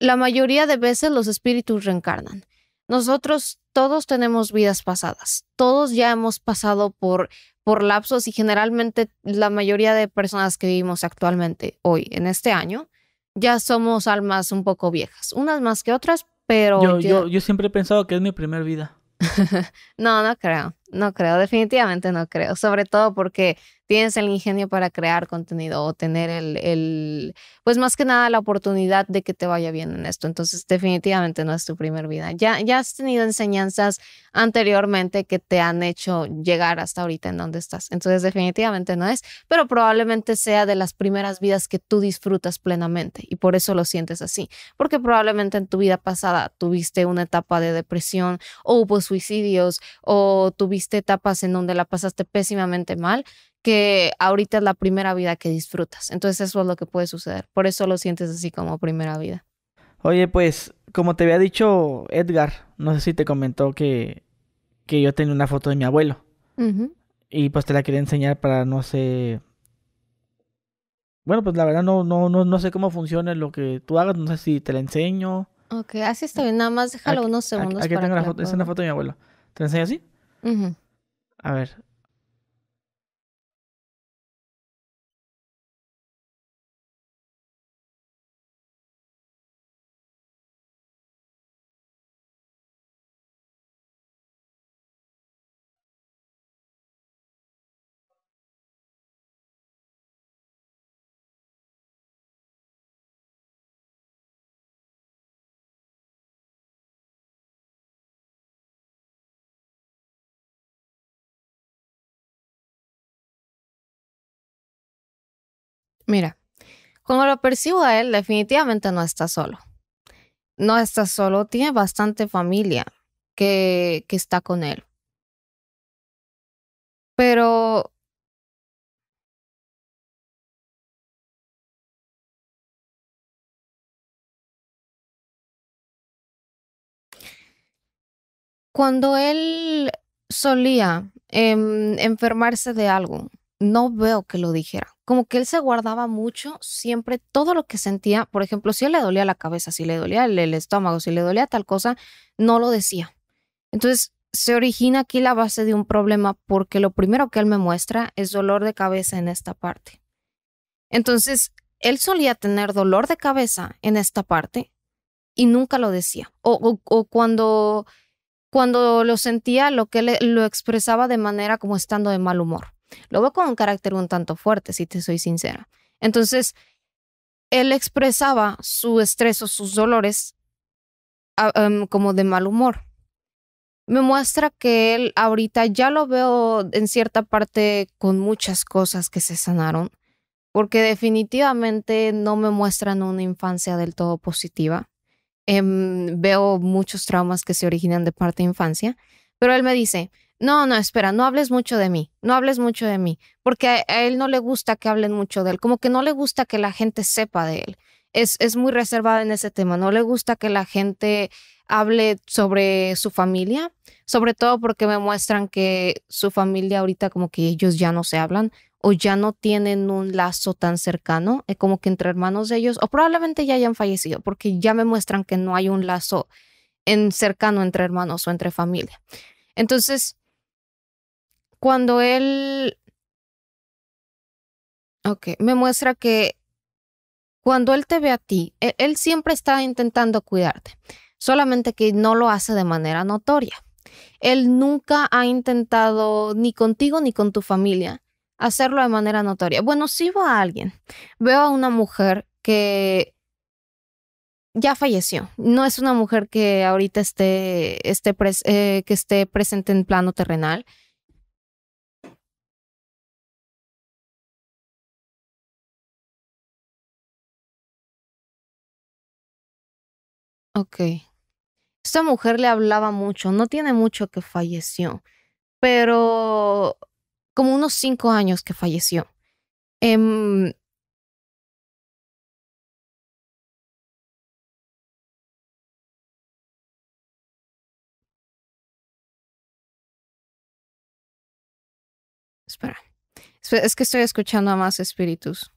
la mayoría de veces los espíritus reencarnan. Nosotros todos tenemos vidas pasadas, todos ya hemos pasado por, por lapsos y generalmente la mayoría de personas que vivimos actualmente hoy, en este año, ya somos almas un poco viejas, unas más que otras, pero... Yo, siempre he pensado que es mi primer vida. no, no creo, no creo, definitivamente no creo, sobre todo porque tienes el ingenio para crear contenido o tener el, pues más que nada la oportunidad de que te vaya bien en esto. Entonces, definitivamente no es tu primer vida. Ya, ya has tenido enseñanzas anteriormente que te han hecho llegar hasta ahorita en donde estás. Entonces, definitivamente no es, pero probablemente sea de las primeras vidas que tú disfrutas plenamente y por eso lo sientes así, porque probablemente en tu vida pasada tuviste una etapa de depresión o hubo suicidios o tuviste etapas en donde la pasaste pésimamente mal que ahorita es la primera vida que disfrutas. Entonces eso es lo que puede suceder. Por eso lo sientes así como primera vida. Oye, pues como te había dicho Edgar, no sé si te comentó que, yo tenía una foto de mi abuelo. Y pues te la quería enseñar para, no sé... Bueno, pues la verdad no, no, no, sé cómo funciona lo que tú hagas, no sé si te la enseño. Ok, así está bien, nada más déjalo unos segundos. Aquí, tengo la foto, es una foto de mi abuelo. ¿Te la enseño así? A ver, Mira, cuando lo percibo a él, definitivamente no está solo. No está solo, tiene bastante familia que, que está con él. Pero cuando él solía em, enfermarse de algo, no veo que lo dijera. Como que él se guardaba mucho siempre todo lo que sentía. Por ejemplo, si le dolía la cabeza, si le dolía el, estómago, si le dolía tal cosa, no lo decía. Entonces, se origina aquí la base de un problema porque lo primero que él me muestra es dolor de cabeza en esta parte. Entonces, él solía tener dolor de cabeza en esta parte y nunca lo decía. O, cuando, cuando lo sentía, lo que lo expresaba de manera como estando de mal humor. Lo veo con un carácter un tanto fuerte, si te soy sincera. Entonces, él expresaba su estrés o sus dolores em, como de mal humor. Me muestra que él ahorita ya lo veo en cierta parte con muchas cosas que se sanaron, porque definitivamente no me muestran una infancia del todo positiva. Em, veo muchos traumas que se originan de parte de infancia, pero él me dice, no, no, espera, no hables mucho de mí, no hables mucho de mí, porque a, él no le gusta que hablen mucho de él, como que no le gusta que la gente sepa de él. Es, es muy reservado en ese tema, no le gusta que la gente hable sobre su familia, sobre todo porque me muestran que su familia ahorita como que ellos ya no se hablan o ya no tienen un lazo tan cercano, eh, como que entre hermanos de ellos, o probablemente ya hayan fallecido, porque ya me muestran que no hay un lazo en cercano entre hermanos o entre familia. Entonces, cuando él... Ok, me muestra que cuando él te ve a ti, e-, él, siempre está intentando cuidarte, solamente que no lo hace de manera notoria. Él nunca ha intentado, ni contigo ni con tu familia, hacerlo de manera notoria. Bueno, si va a alguien, veo a una mujer que ya falleció. No es una mujer que ahorita esté, esté eh, que esté presente en plano terrenal. Ok. Esta mujer le hablaba mucho, no tiene mucho que falleció, pero como unos cinco años que falleció. Em, espera. Es que estoy escuchando a más espíritus.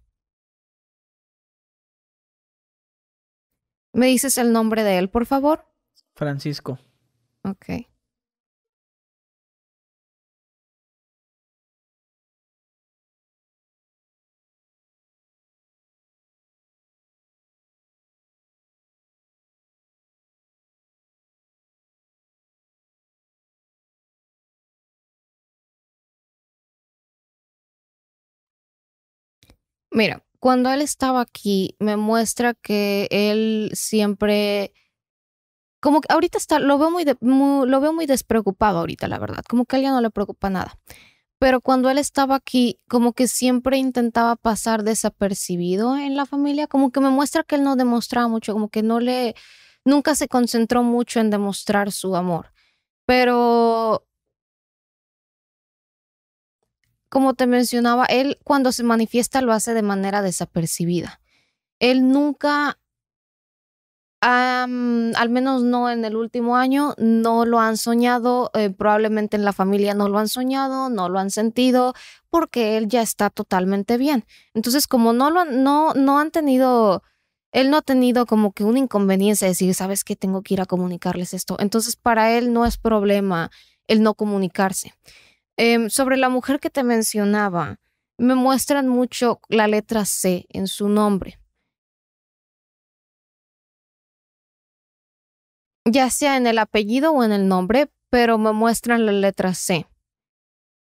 ¿Me dices el nombre de él, por favor? Francisco. Ok. Mira, cuando él estaba aquí, me muestra que él siempre como que ahorita está, lo veo muy, lo veo muy despreocupado ahorita, la verdad, como que a él ya no le preocupa nada. Pero cuando él estaba aquí, como que siempre intentaba pasar desapercibido en la familia, como que me muestra que él no demostraba mucho, como que no le, nunca se concentró mucho en demostrar su amor. Pero como te mencionaba, él cuando se manifiesta lo hace de manera desapercibida. Él nunca, al menos no en el último año, no lo han soñado, eh, probablemente en la familia no lo han soñado, no lo han sentido, porque él ya está totalmente bien. Entonces, como no, lo, no, no han tenido él no ha tenido como que una inconveniencia de decir, sabes que tengo que ir a comunicarles esto. Entonces, para él no es problema el no comunicarse. Em, sobre la mujer que te mencionaba, me muestran mucho la letra C en su nombre. Ya sea en el apellido o en el nombre, pero me muestran la letra C.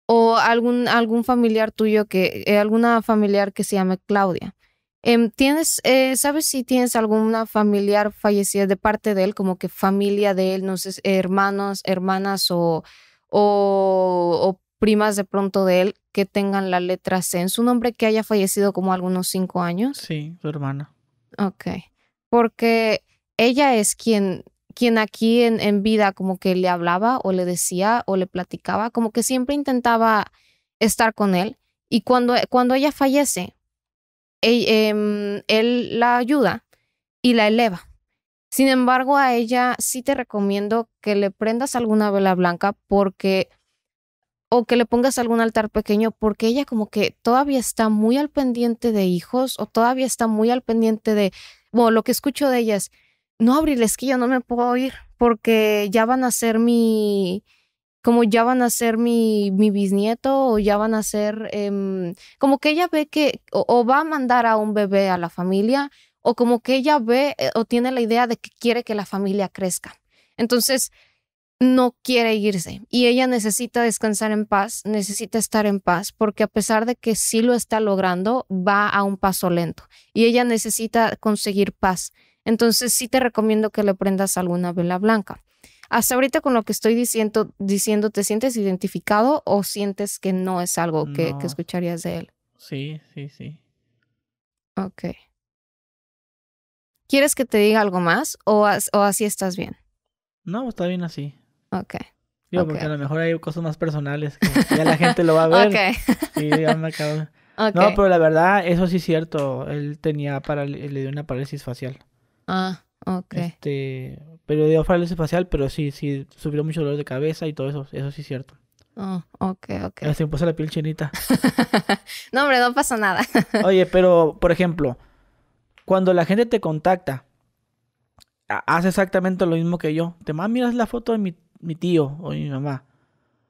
O algún, algún familiar tuyo que, eh, alguna familiar que se llame Claudia. Em, ¿Tienes, eh, sabes si tienes alguna familiar fallecida de parte de él, como que familia de él, no sé, hermanos, hermanas o, o primas de pronto de él que tengan la letra C en su nombre, que haya fallecido como algunos cinco años. Sí, su hermana. Ok. Porque ella es quien, quien aquí en, en vida como que le hablaba o le decía o le platicaba, como que siempre intentaba estar con él. Y cuando, cuando ella fallece, em, él la ayuda y la eleva. Sin embargo, a ella sí te recomiendo que le prendas alguna vela blanca porque o que le pongas algún altar pequeño porque ella como que todavía está muy al pendiente de hijos o todavía está muy al pendiente de, bueno, lo que escucho de ellas, no Abriles, que yo no me puedo ir porque ya van a ser mi, como ya van a ser mi, mi bisnieto o ya van a ser, em, como que ella ve que o, va a mandar a un bebé a la familia o como que ella ve eh, o tiene la idea de que quiere que la familia crezca. Entonces, no quiere irse y ella necesita descansar en paz, necesita estar en paz, porque a pesar de que sí lo está logrando, va a un paso lento y ella necesita conseguir paz. Entonces sí te recomiendo que le prendas alguna vela blanca. Hasta ahorita con lo que estoy diciendo, diciendo ¿te sientes identificado o sientes que no es algo que, escucharías de él? Sí, sí, sí. Ok. ¿Quieres que te diga algo más o, o así estás bien? No, está bien así. Ok. Yo, porque a lo mejor hay cosas más personales que ya la gente lo va a ver. ok. Y ya me acabo. No, pero la verdad, eso sí es cierto. Él tenía para le dio una parálisis facial. Ah, ok. Este, pero dio parálisis facial, pero sí, sí, sufrió mucho dolor de cabeza y todo eso. Eso sí es cierto. Ah, ok, ok. Se me puso la piel chinita. no, hombre, no pasa nada. Oye, pero, por ejemplo, cuando la gente te contacta, hace exactamente lo mismo que yo. Te más ah, miras la foto de mi mi tío o mi mamá.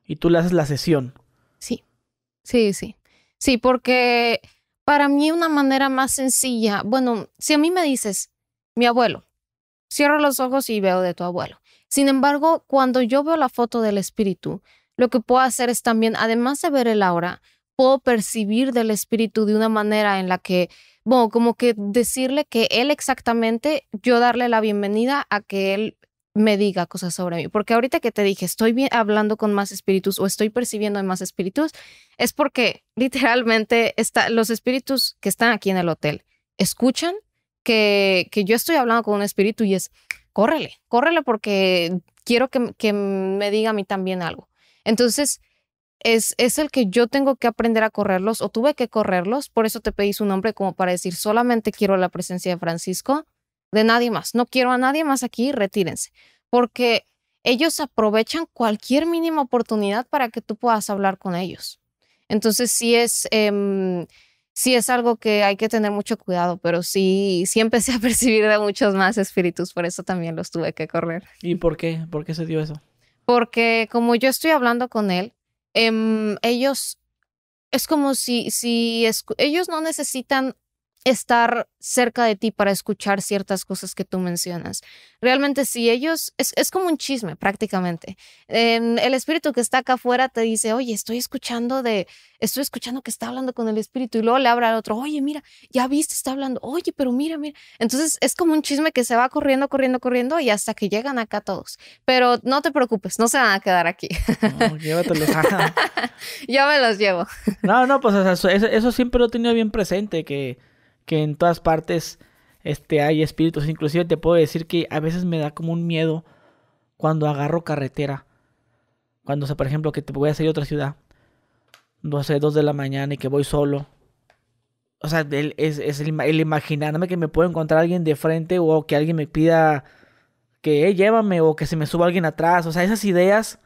Y tú le haces la sesión. Sí, sí, sí. Sí, porque para mí una manera más sencilla, bueno, si a mí me dices, mi abuelo, cierro los ojos y veo de tu abuelo. Sin embargo, cuando yo veo la foto del espíritu, lo que puedo hacer es también, además de ver el aura, puedo percibir del espíritu de una manera en la que, bueno, como que decirle que él exactamente, yo darle la bienvenida a que él me diga cosas sobre mí. Porque ahorita que te dije, estoy hablando con más espíritus o estoy percibiendo más espíritus, es porque literalmente está, los espíritus que están aquí en el hotel escuchan que, que yo estoy hablando con un espíritu y es, córrele, córrele porque quiero que, me diga a mí también algo. Entonces, es, es, el que yo tengo que aprender a correrlos o tuve que correrlos, por eso te pedí su nombre como para decir, solamente quiero la presencia de Francisco de nadie más. No quiero a nadie más aquí, retírense. Porque ellos aprovechan cualquier mínima oportunidad para que tú puedas hablar con ellos. Entonces, sí es, em, es algo que hay que tener mucho cuidado, pero sí, sí empecé a percibir de muchos más espíritus, por eso también los tuve que correr. ¿Y por qué? ¿Por qué se dio eso? Porque como yo estoy hablando con él, em, ellos es como si, si ellos no necesitan estar cerca de ti para escuchar ciertas cosas que tú mencionas. Realmente si ellos, es, como un chisme prácticamente. el espíritu que está acá afuera te dice, oye, estoy escuchando de, estoy escuchando que está hablando con el espíritu y luego le habla al otro, oye, mira, ya viste, está hablando, oye, pero mira, mira. Entonces es como un chisme que se va corriendo, corriendo, corriendo y hasta que llegan acá todos. Pero no te preocupes, no se van a quedar aquí. No, llévatelos. Ya me los llevo. No, no, pues eso siempre lo he tenido bien presente, que que en todas partes este, hay espíritus. Inclusive te puedo decir que a veces me da como un miedo cuando agarro carretera. Cuando, sea, por ejemplo, que te voy a salir a otra ciudad. No sé, dos de la mañana y que voy solo. O sea, es, el, imaginarme que me puedo encontrar alguien de frente o que alguien me pida que llévame o que se me suba alguien atrás. O sea, esas ideas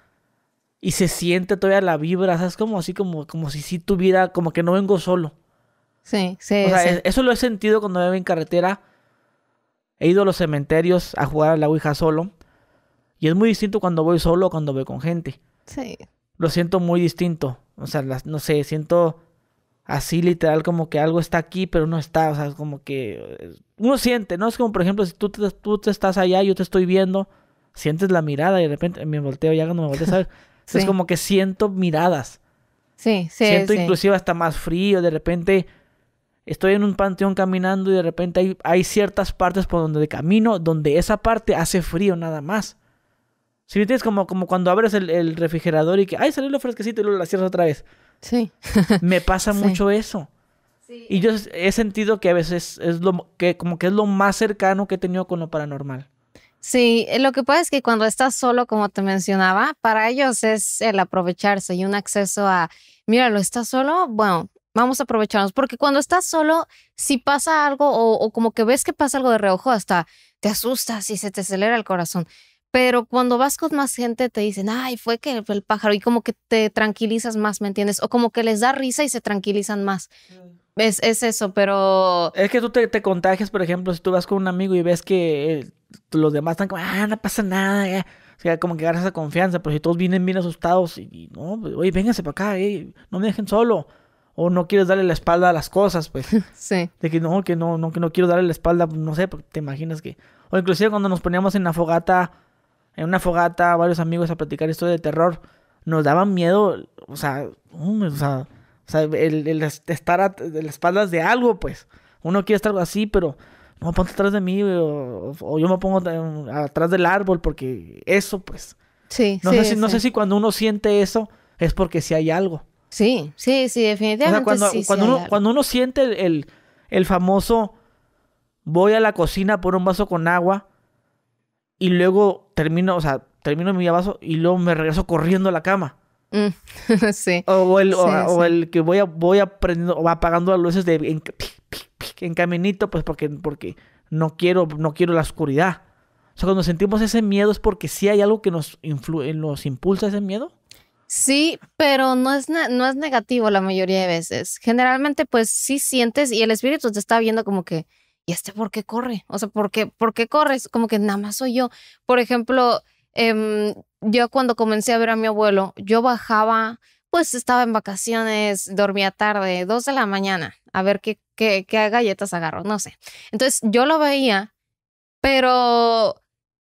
y se siente todavía la vibra. O sea, es como así como, como si si tuviera, como que no vengo solo. Sí, sí. O sea, eso lo he sentido cuando me veo en carretera. He ido a los cementerios a jugar a la Ouija solo. Y es muy distinto cuando voy solo o cuando voy con gente. Sí. Lo siento muy distinto. O sea, no sé, siento así literal como que algo está aquí, pero no está. O sea, como que eh, uno siente, ¿no? Es como, por ejemplo, si tú tú te estás allá, yo te estoy viendo, sientes la mirada y de repente me volteo ya cuando me volteo, sí. Es como que siento miradas. Sí, sí. Siento inclusive hasta más frío, de repente estoy en un panteón caminando y de repente hay, ciertas partes por donde camino, donde esa parte hace frío nada más. Si tienes como, como cuando abres el, refrigerador y que, ay, salió lo fresquecito y luego la cierras otra vez. Sí. me pasa mucho eso. Sí. Y yo he sentido que a veces es lo que como que es lo más cercano que he tenido con lo paranormal. Sí, lo que pasa es que cuando estás solo, como te mencionaba, para ellos es el aprovecharse y un acceso a, mira, lo estás solo, bueno, Vamos a aprovecharnos, porque cuando estás solo, si pasa algo o, como que ves que pasa algo de reojo, hasta te asustas y se te acelera el corazón. Pero cuando vas con más gente te dicen, ay, fue que fue el pájaro y como que te tranquilizas más, ¿me entiendes? O como que les da risa y se tranquilizan más. Es, es eso, pero... Es que tú te, contagias, por ejemplo, si tú vas con un amigo y ves que eh, los demás están como, ah, no pasa nada, ya. O sea, como que ganas esa confianza, pero si todos vienen bien asustados y, no, pues, oye, vénganse para acá, eh, no me dejen solo o no quieres darle la espalda a las cosas, pues. Sí. De que no, que no, que no quiero darle la espalda, pues, no sé, porque te imaginas que. O inclusive cuando nos poníamos en la fogata, en una fogata, varios amigos a platicar esto de terror, nos daban miedo, o sea, o sea, el, estar a las espaldas de algo, pues. Uno quiere estar así, pero no ponte atrás de mí, o, yo me pongo eh, atrás del árbol, porque eso, pues. Sí, no sé si, No sé si cuando uno siente eso es porque si hay algo. Sí, sí, sí, definitivamente. O sea, cuando, uno, cuando, uno, siente el, el, famoso voy a la cocina por un vaso con agua y luego termino, o sea, termino mi vaso y luego me regreso corriendo a la cama. Mm, sí. O el, o, el, que voy a, voy aprendiendo, o apagando las luces de en, en, caminito, pues porque, porque no quiero, no quiero la oscuridad. O sea, cuando sentimos ese miedo es porque sí hay algo que nos, influye, eh, nos impulsa ese miedo. Sí, pero no es, no es negativo la mayoría de veces. Generalmente, pues sí sientes y el espíritu te está viendo como que, ¿y este por qué corre? O sea, ¿por qué, por qué corres? Como que nada más soy yo. Por ejemplo, em, yo cuando comencé a ver a mi abuelo, yo bajaba, pues estaba en vacaciones, dormía tarde, dos de la mañana, a ver qué, qué, qué galletas agarro, no sé. Entonces yo lo veía, pero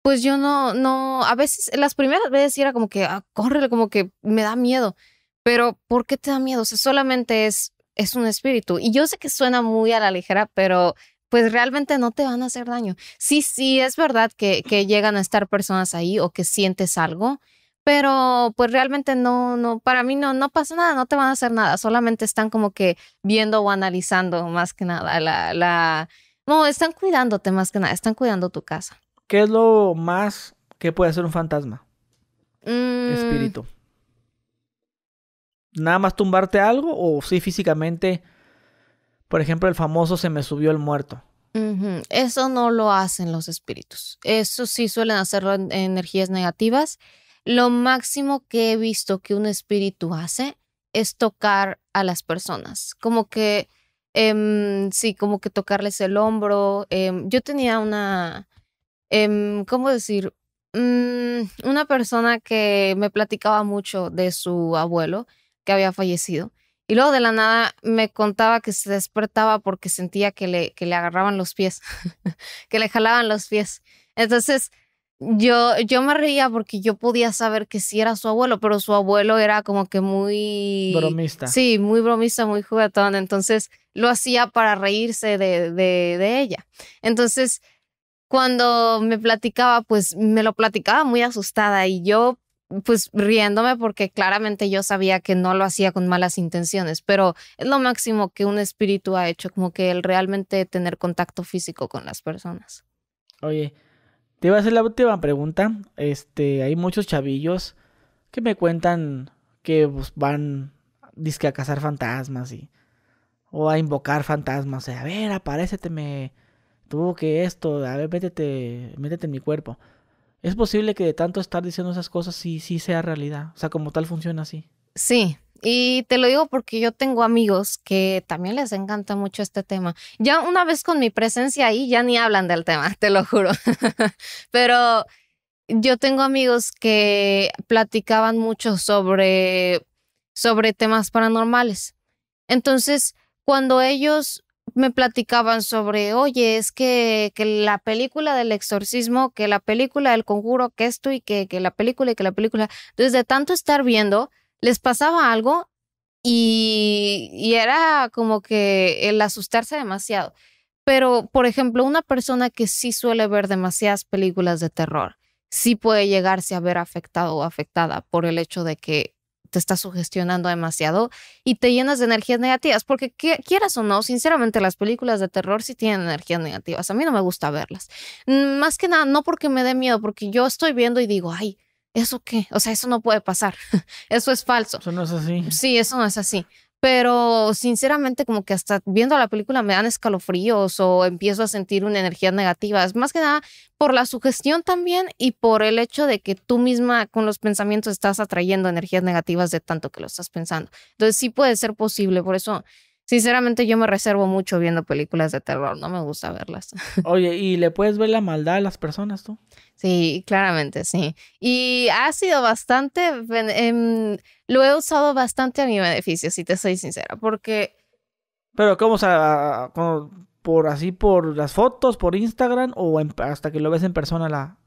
pues yo no, no, a veces, las primeras veces era como que, ah, córrele, como que me da miedo. Pero, ¿por qué te da miedo? O sea, solamente es, es un espíritu. Y yo sé que suena muy a la ligera, pero pues realmente no te van a hacer daño. Sí, sí, es verdad que, que llegan a estar personas ahí o que sientes algo, pero pues realmente no, no, para mí no, no pasa nada, no te van a hacer nada, solamente están como que viendo o analizando más que nada la, la, no, están cuidándote más que nada, están cuidando tu casa. ¿Qué es lo más que puede hacer un fantasma? Mm. Espíritu. ¿Nada más tumbarte algo o sí físicamente? Por ejemplo, el famoso se me subió el muerto. Eso no lo hacen los espíritus. Eso sí suelen hacerlo energías negativas. Lo máximo que he visto que un espíritu hace es tocar a las personas. Como que, em, sí, como que tocarles el hombro. Em, yo tenía una, Em, ¿cómo decir? Mm, una persona que me platicaba mucho de su abuelo que había fallecido. Y luego de la nada me contaba que se despertaba porque sentía que le, que le agarraban los pies, que le jalaban los pies. Entonces yo, yo me reía porque yo podía saber que sí era su abuelo, pero su abuelo era como que muy... Bromista. Sí, muy bromista, muy juguetón. Entonces lo hacía para reírse de, de, de ella. Entonces cuando me platicaba, pues me lo platicaba muy asustada y yo pues riéndome porque claramente yo sabía que no lo hacía con malas intenciones, pero es lo máximo que un espíritu ha hecho, como que el realmente tener contacto físico con las personas. Oye, te iba a hacer la última pregunta. Este, hay muchos chavillos que me cuentan que pues, van dizque a cazar fantasmas y o a invocar fantasmas, sea, a ver, me que esto, a ver, métete, en mi cuerpo. Es posible que de tanto estar diciendo esas cosas sí, sí sea realidad. O sea, como tal funciona así. Sí, y te lo digo porque yo tengo amigos que también les encanta mucho este tema. Ya una vez con mi presencia ahí, ya ni hablan del tema, te lo juro. Pero yo tengo amigos que platicaban mucho sobre, sobre temas paranormales. Entonces, cuando ellos me platicaban sobre, oye, es que, que, la película del exorcismo, que la película del conjuro, que esto y que, que la película y que la película. desde tanto estar viendo, les pasaba algo y, y era como que el asustarse demasiado. Pero, por ejemplo, una persona que sí suele ver demasiadas películas de terror, sí puede llegarse a ver afectado o afectada por el hecho de que te está sugestionando demasiado y te llenas de energías negativas, porque quieras o no, sinceramente las películas de terror sí tienen energías negativas, a mí no me gusta verlas. Mm, más que nada, no porque me dé miedo, porque yo estoy viendo y digo, ay, ¿eso qué? O sea, eso no puede pasar, eso es falso. Eso no es así. Sí, eso no es así pero sinceramente como que hasta viendo la película me dan escalofríos o empiezo a sentir una energía negativa. Es más que nada por la sugestión también y por el hecho de que tú misma con los pensamientos estás atrayendo energías negativas de tanto que lo estás pensando. Entonces sí puede ser posible, por eso Sinceramente yo me reservo mucho viendo películas de terror, no me gusta verlas. Oye, ¿y le puedes ver la maldad a las personas tú? Sí, claramente, sí. Y ha sido bastante, em, lo he usado bastante a mi beneficio, si te soy sincera, porque... Pero ¿cómo? se sea, por así, por las fotos, por Instagram o hasta que lo ves en persona la...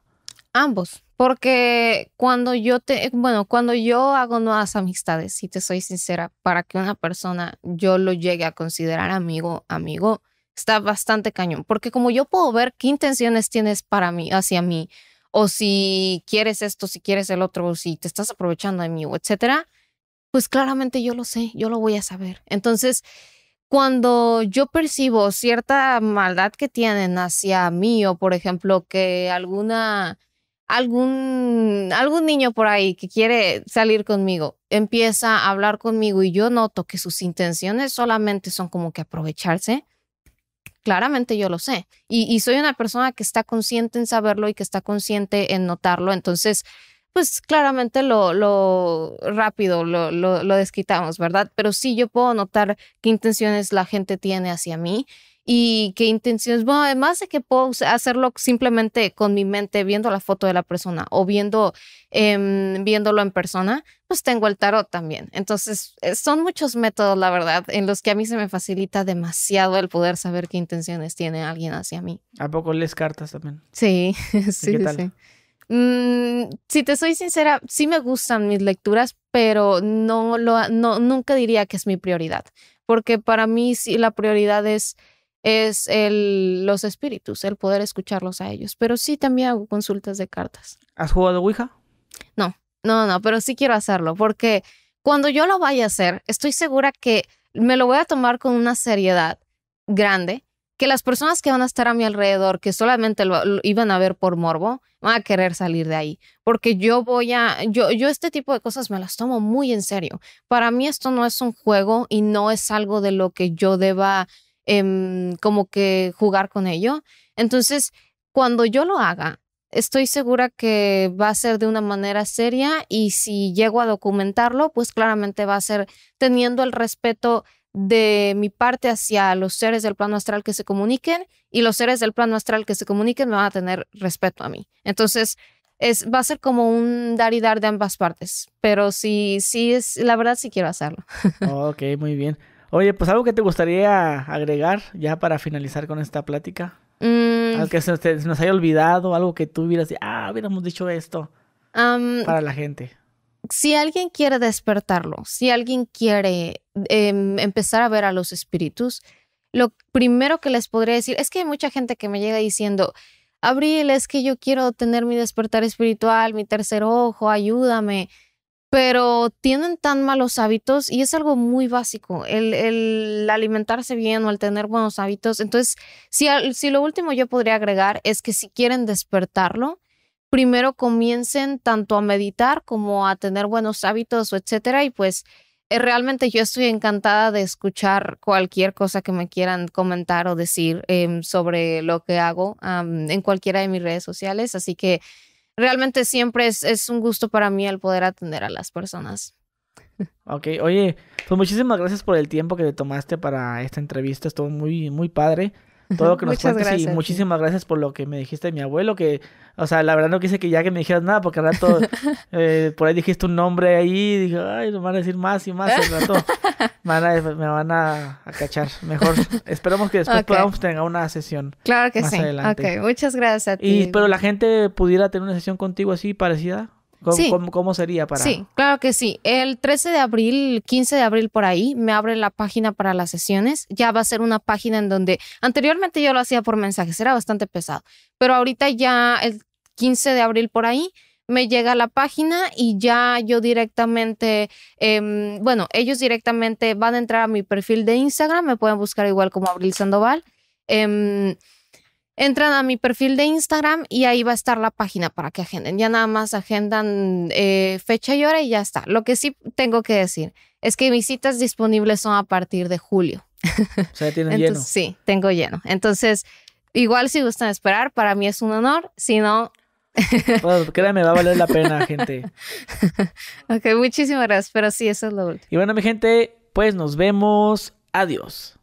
Ambos. Porque cuando yo te, bueno, cuando yo hago nuevas amistades, si te soy sincera, para que una persona yo lo llegue a considerar amigo, amigo, está bastante cañón. Porque como yo puedo ver qué intenciones tienes para mí, hacia mí, o si quieres esto, si quieres el otro, o si te estás aprovechando de mí, etc., etcétera, pues claramente yo lo sé, yo lo voy a saber. Entonces, cuando yo percibo cierta maldad que tienen hacia mí, o por ejemplo, que alguna algún, algún niño por ahí que quiere salir conmigo empieza a hablar conmigo y yo noto que sus intenciones solamente son como que aprovecharse, claramente yo lo sé. Y, soy una persona que está consciente en saberlo y que está consciente en notarlo. Entonces, pues claramente lo, lo rápido lo, lo, lo desquitamos, ¿verdad? Pero sí yo puedo notar qué intenciones la gente tiene hacia mí y qué intenciones. Bueno, además de que puedo hacerlo simplemente con mi mente, viendo la foto de la persona o viendo, em, viéndolo en persona, pues tengo el tarot también. Entonces, eh, son muchos métodos, la verdad, en los que a mí se me facilita demasiado el poder saber qué intenciones tiene alguien hacia mí. ¿A poco lees cartas también? Sí, sí, sí. Mm, si te soy sincera, sí me gustan mis lecturas, pero no lo, no, nunca diría que es mi prioridad, porque para mí sí la prioridad es es el, los espíritus, el poder escucharlos a ellos. Pero sí también hago consultas de cartas. ¿Has jugado Ouija? No, no, no, pero sí quiero hacerlo porque cuando yo lo vaya a hacer, estoy segura que me lo voy a tomar con una seriedad grande, que las personas que van a estar a mi alrededor, que solamente lo, iban a ver por morbo, van a querer salir de ahí, porque yo voy a, yo, yo este tipo de cosas me las tomo muy en serio. Para mí esto no es un juego y no es algo de lo que yo deba Em, como que jugar con ello. Entonces, cuando yo lo haga, estoy segura que va a ser de una manera seria y si llego a documentarlo, pues claramente va a ser teniendo el respeto de mi parte hacia los seres del plano astral que se comuniquen y los seres del plano astral que se comuniquen me van a tener respeto a mí. Entonces, es, va a ser como un dar y dar de ambas partes, pero sí, sí, es, la verdad sí quiero hacerlo. ok, muy bien. Oye, pues algo que te gustaría agregar ya para finalizar con esta plática. Mm. que se, nos haya olvidado, algo que tú hubieras dicho, ah, hubiéramos dicho esto para la gente. Si alguien quiere despertarlo, si alguien quiere em, empezar a ver a los espíritus, lo primero que les podría decir es que hay mucha gente que me llega diciendo, Abril, es que yo quiero tener mi despertar espiritual, mi tercer ojo, ayúdame pero tienen tan malos hábitos y es algo muy básico, el, alimentarse bien o el tener buenos hábitos. Entonces, si, si lo último yo podría agregar es que si quieren despertarlo, primero comiencen tanto a meditar como a tener buenos hábitos o etcétera y pues eh, realmente yo estoy encantada de escuchar cualquier cosa que me quieran comentar o decir em, sobre lo que hago en cualquiera de mis redes sociales. Así que realmente siempre es, un gusto para mí el poder atender a las personas. Ok, oye, pues muchísimas gracias por el tiempo que te tomaste para esta entrevista, estuvo muy, muy padre todo lo que nos y muchísimas gracias por lo que me dijiste de mi abuelo, que, o sea, la verdad no quise que ya que me dijeras nada, porque al rato eh, por ahí dijiste un nombre ahí, y dije, ay, nos van a decir más y más, al rato me van a, me van a, cachar. Mejor, esperamos que después podamos tener una sesión. Claro que sí. Adelante. Ok, muchas gracias a ti. Y pero la gente pudiera tener una sesión contigo así parecida. ¿Cómo, sí. sería para...? Sí, claro que sí. El 13 de abril, 15 de abril por ahí, me abre la página para las sesiones. Ya va a ser una página en donde anteriormente yo lo hacía por mensajes, era bastante pesado. Pero ahorita ya el 15 de abril por ahí, me llega la página y ya yo directamente, em, bueno, ellos directamente van a entrar a mi perfil de Instagram, me pueden buscar igual como Abril Sandoval. Em, entran a mi perfil de Instagram y ahí va a estar la página para que agenden. Ya nada más agendan eh, fecha y hora y ya está. Lo que sí tengo que decir es que mis citas disponibles son a partir de julio. O sea, tienen lleno. Sí, tengo lleno. Entonces, igual si gustan esperar, para mí es un honor. Si no... Bueno, créanme, va a valer la pena, gente. ok, muchísimas gracias, pero sí, eso es lo último. Y bueno, mi gente, pues nos vemos. Adiós.